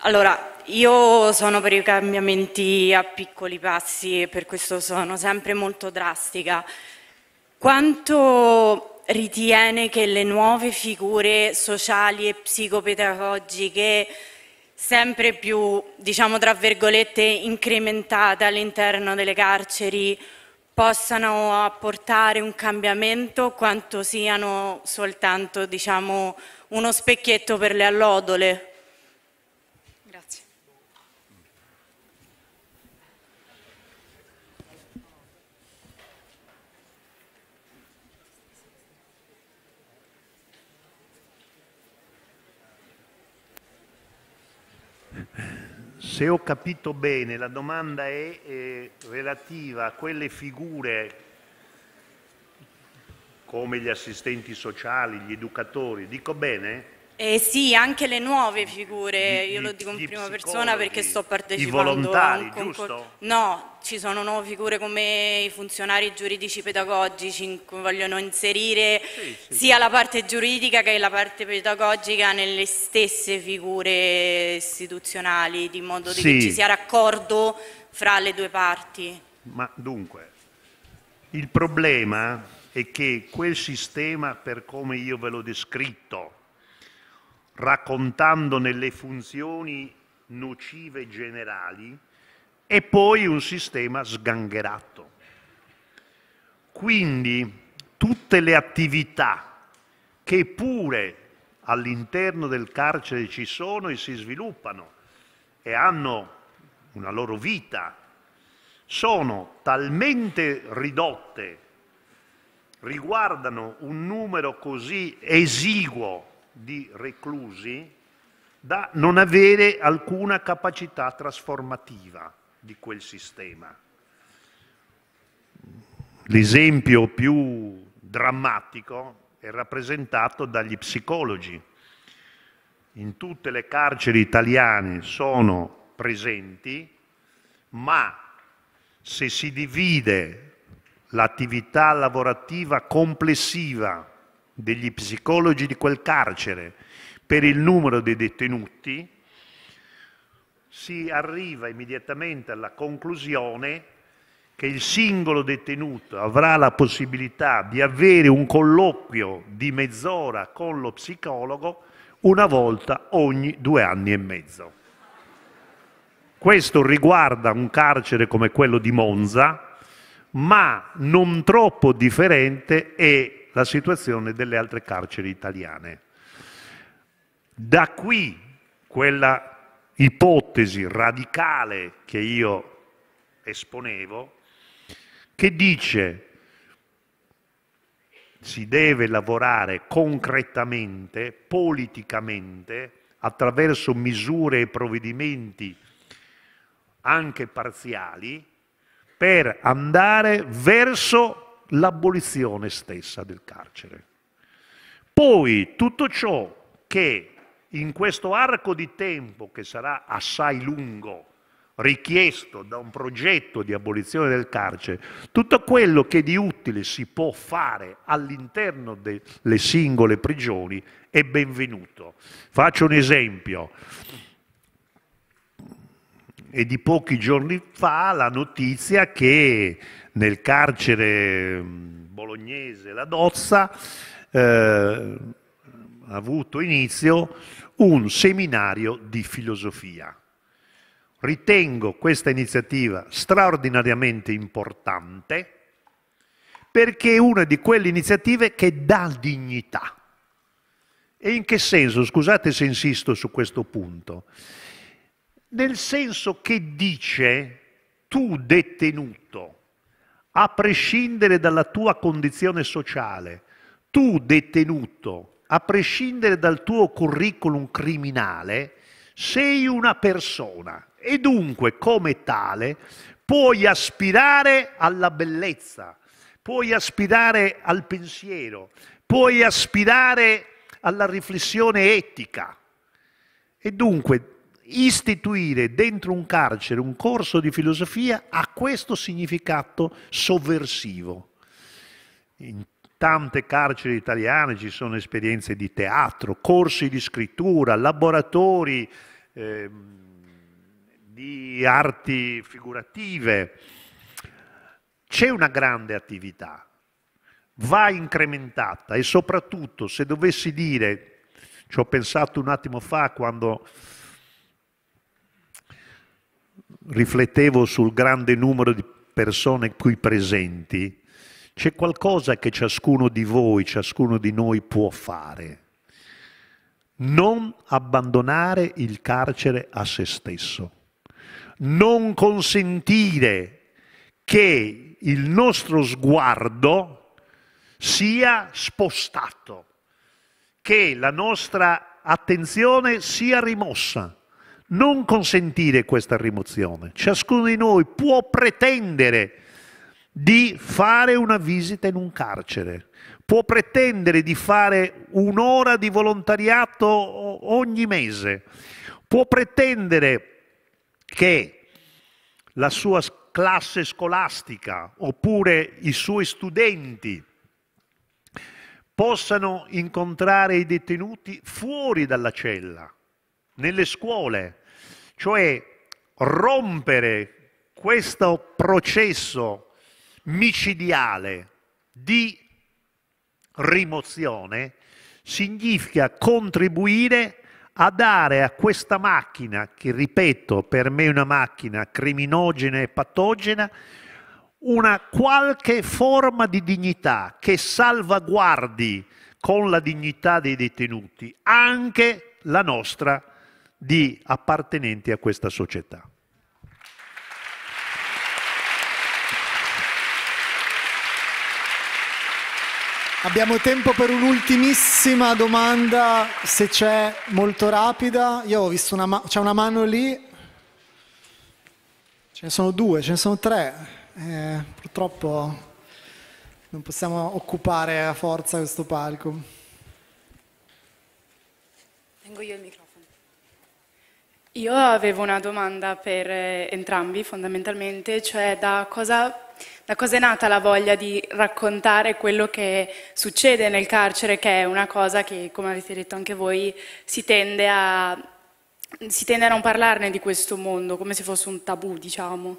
allora, io sono per i cambiamenti a piccoli passi e per questo sono sempre molto drastica. Quanto ritiene che le nuove figure sociali e psicopedagogiche sempre più, diciamo tra virgolette, incrementate all'interno delle carceri possano apportare un cambiamento quanto siano soltanto diciamo, uno specchietto per le allodole. Se ho capito bene, la domanda è eh, relativa a quelle figure come gli assistenti sociali, gli educatori, dico bene? Eh sì, anche le nuove figure, io lo dico in prima persona perché sto partecipando. I volontari, giusto? No, ci sono nuove figure come i funzionari giuridici pedagogici in cui vogliono inserire sì, sì. sia la parte giuridica che la parte pedagogica nelle stesse figure istituzionali, di modo sì. che ci sia raccordo fra le due parti. Ma dunque, il problema è che quel sistema, per come io ve l'ho descritto, raccontandone le funzioni nocive generali, e poi un sistema sgangherato. Quindi tutte le attività che pure all'interno del carcere ci sono e si sviluppano e hanno una loro vita, sono talmente ridotte, riguardano un numero così esiguo di reclusi da non avere alcuna capacità trasformativa di quel sistema. L'esempio più drammatico è rappresentato dagli psicologi. In tutte le carceri italiane sono presenti, ma se si divide l'attività lavorativa complessiva degli psicologi di quel carcere per il numero dei detenuti, si arriva immediatamente alla conclusione che il singolo detenuto avrà la possibilità di avere un colloquio di mezz'ora con lo psicologo una volta ogni due anni e mezzo. Questo riguarda un carcere come quello di Monza, ma non troppo differente è la situazione delle altre carceri italiane. Da qui quella ipotesi radicale che io esponevo, che dice si deve lavorare concretamente, politicamente, attraverso misure e provvedimenti anche parziali, per andare verso l'abolizione stessa del carcere. Poi tutto ciò che in questo arco di tempo, che sarà assai lungo, richiesto da un progetto di abolizione del carcere, tutto quello che di utile si può fare all'interno delle singole prigioni è benvenuto. Faccio un esempio è di pochi giorni fa la notizia che nel carcere mm, bolognese La Dozza eh, ha avuto inizio un seminario di filosofia. Ritengo questa iniziativa straordinariamente importante perché è una di quelle iniziative che dà dignità. E in che senso? Scusate se insisto su questo punto nel senso che dice tu detenuto, a prescindere dalla tua condizione sociale, tu detenuto, a prescindere dal tuo curriculum criminale, sei una persona e dunque come tale puoi aspirare alla bellezza, puoi aspirare al pensiero, puoi aspirare alla riflessione etica. E dunque istituire dentro un carcere un corso di filosofia ha questo significato sovversivo. In tante carceri italiane ci sono esperienze di teatro, corsi di scrittura, laboratori eh, di arti figurative. C'è una grande attività, va incrementata e soprattutto se dovessi dire, ci ho pensato un attimo fa quando riflettevo sul grande numero di persone qui presenti, c'è qualcosa che ciascuno di voi, ciascuno di noi può fare. Non abbandonare il carcere a se stesso. Non consentire che il nostro sguardo sia spostato, che la nostra attenzione sia rimossa non consentire questa rimozione. Ciascuno di noi può pretendere di fare una visita in un carcere, può pretendere di fare un'ora di volontariato ogni mese, può pretendere che la sua classe scolastica oppure i suoi studenti possano incontrare i detenuti fuori dalla cella nelle scuole, cioè rompere questo processo micidiale di rimozione significa contribuire a dare a questa macchina, che ripeto per me è una macchina criminogena e patogena, una qualche forma di dignità che salvaguardi con la dignità dei detenuti anche la nostra di appartenenti a questa società. Abbiamo tempo per un'ultimissima domanda, se c'è molto rapida. Io ho visto una, ma una mano lì, ce ne sono due, ce ne sono tre. Eh, purtroppo non possiamo occupare a forza questo palco. Tengo io il microfono. Io avevo una domanda per eh, entrambi fondamentalmente, cioè da cosa, da cosa, è nata la voglia di raccontare quello che succede nel carcere, che è una cosa che, come avete detto anche voi, si tende a, si tende a non parlarne di questo mondo, come se fosse un tabù, diciamo.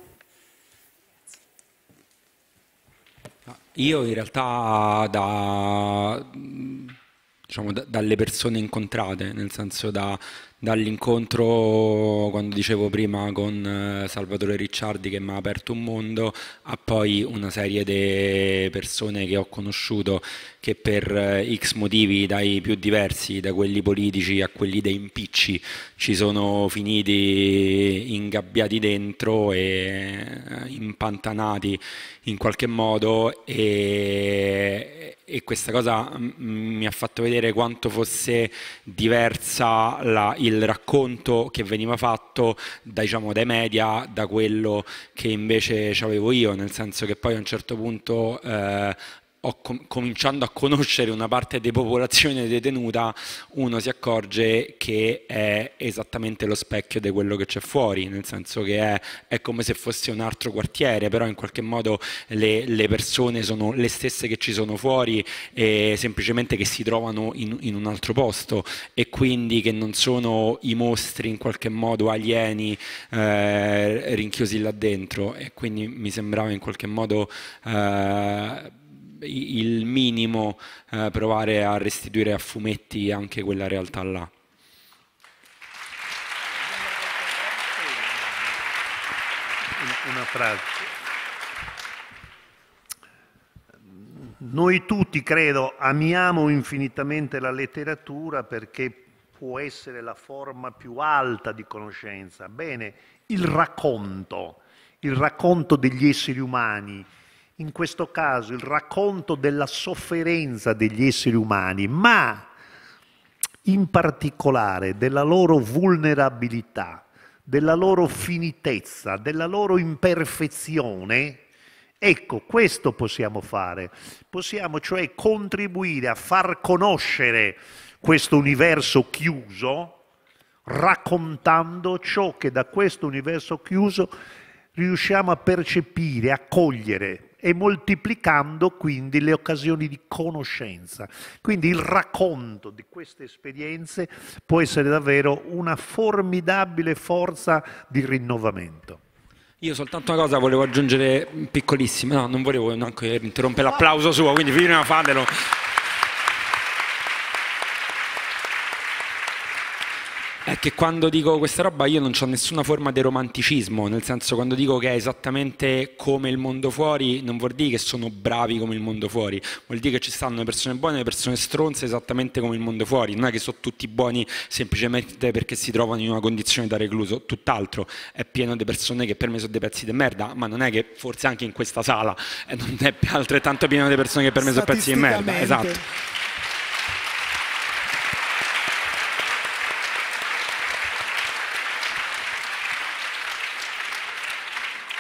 Io in realtà da, diciamo, da, dalle persone incontrate, nel senso da dall'incontro, quando dicevo prima, con eh, Salvatore Ricciardi che mi ha aperto un mondo, a poi una serie di persone che ho conosciuto che per eh, X motivi, dai più diversi, da quelli politici a quelli dei impicci, ci sono finiti ingabbiati dentro e eh, impantanati in qualche modo e, e questa cosa mm, mm, mi ha fatto vedere quanto fosse diversa la, il racconto che veniva fatto da, diciamo, dai media da quello che invece avevo io, nel senso che poi a un certo punto eh, cominciando a conoscere una parte di popolazione detenuta, uno si accorge che è esattamente lo specchio di quello che c'è fuori, nel senso che è, è, come se fosse un altro quartiere, però in qualche modo le, le persone sono le stesse che ci sono fuori, e semplicemente che si trovano in, in, un altro posto e quindi che non sono i mostri in qualche modo alieni eh, rinchiusi là dentro e quindi mi sembrava in qualche modo... Eh, il minimo eh, provare a restituire a fumetti anche quella realtà là. Una frase. Noi tutti, credo, amiamo infinitamente la letteratura perché può essere la forma più alta di conoscenza. Bene, il racconto, il racconto degli esseri umani, in questo caso il racconto della sofferenza degli esseri umani, ma in particolare della loro vulnerabilità, della loro finitezza, della loro imperfezione, ecco, questo possiamo fare. Possiamo cioè contribuire a far conoscere questo universo chiuso, raccontando ciò che da questo universo chiuso riusciamo a percepire, a cogliere, e moltiplicando quindi le occasioni di conoscenza. Quindi il racconto di queste esperienze può essere davvero una formidabile forza di rinnovamento. Io soltanto una cosa volevo aggiungere piccolissima, no, non volevo neanche interrompere l'applauso suo, quindi fino a fatelo. È che quando dico questa roba io non ho nessuna forma di romanticismo, nel senso quando dico che è esattamente come il mondo fuori non vuol dire che sono bravi come il mondo fuori, vuol dire che ci stanno le persone buone e le persone stronze esattamente come il mondo fuori, non è che sono tutti buoni semplicemente perché si trovano in una condizione da recluso, tutt'altro, è pieno di persone che per me sono dei pezzi di merda, ma non è che forse anche in questa sala eh, non è altrettanto pieno di persone che per me sono pezzi di merda, esatto.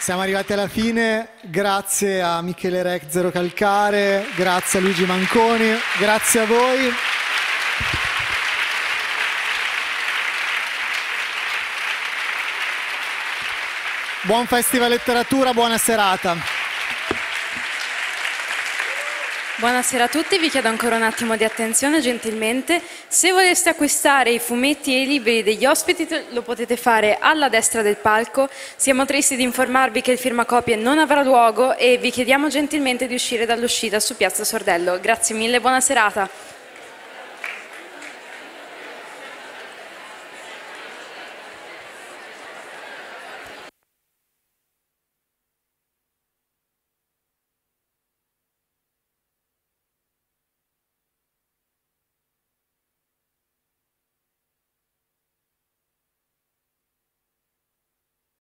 Siamo arrivati alla fine, grazie a Michele Rec Zero Calcare, grazie a Luigi Manconi, grazie a voi. Buon Festival Letteratura, buona serata. Buonasera a tutti, vi chiedo ancora un attimo di attenzione gentilmente. Se voleste acquistare i fumetti e i libri degli ospiti lo potete fare alla destra del palco. Siamo tristi di informarvi che il firmacopie non avrà luogo e vi chiediamo gentilmente di uscire dall'uscita su Piazza Sordello. Grazie mille, buona serata.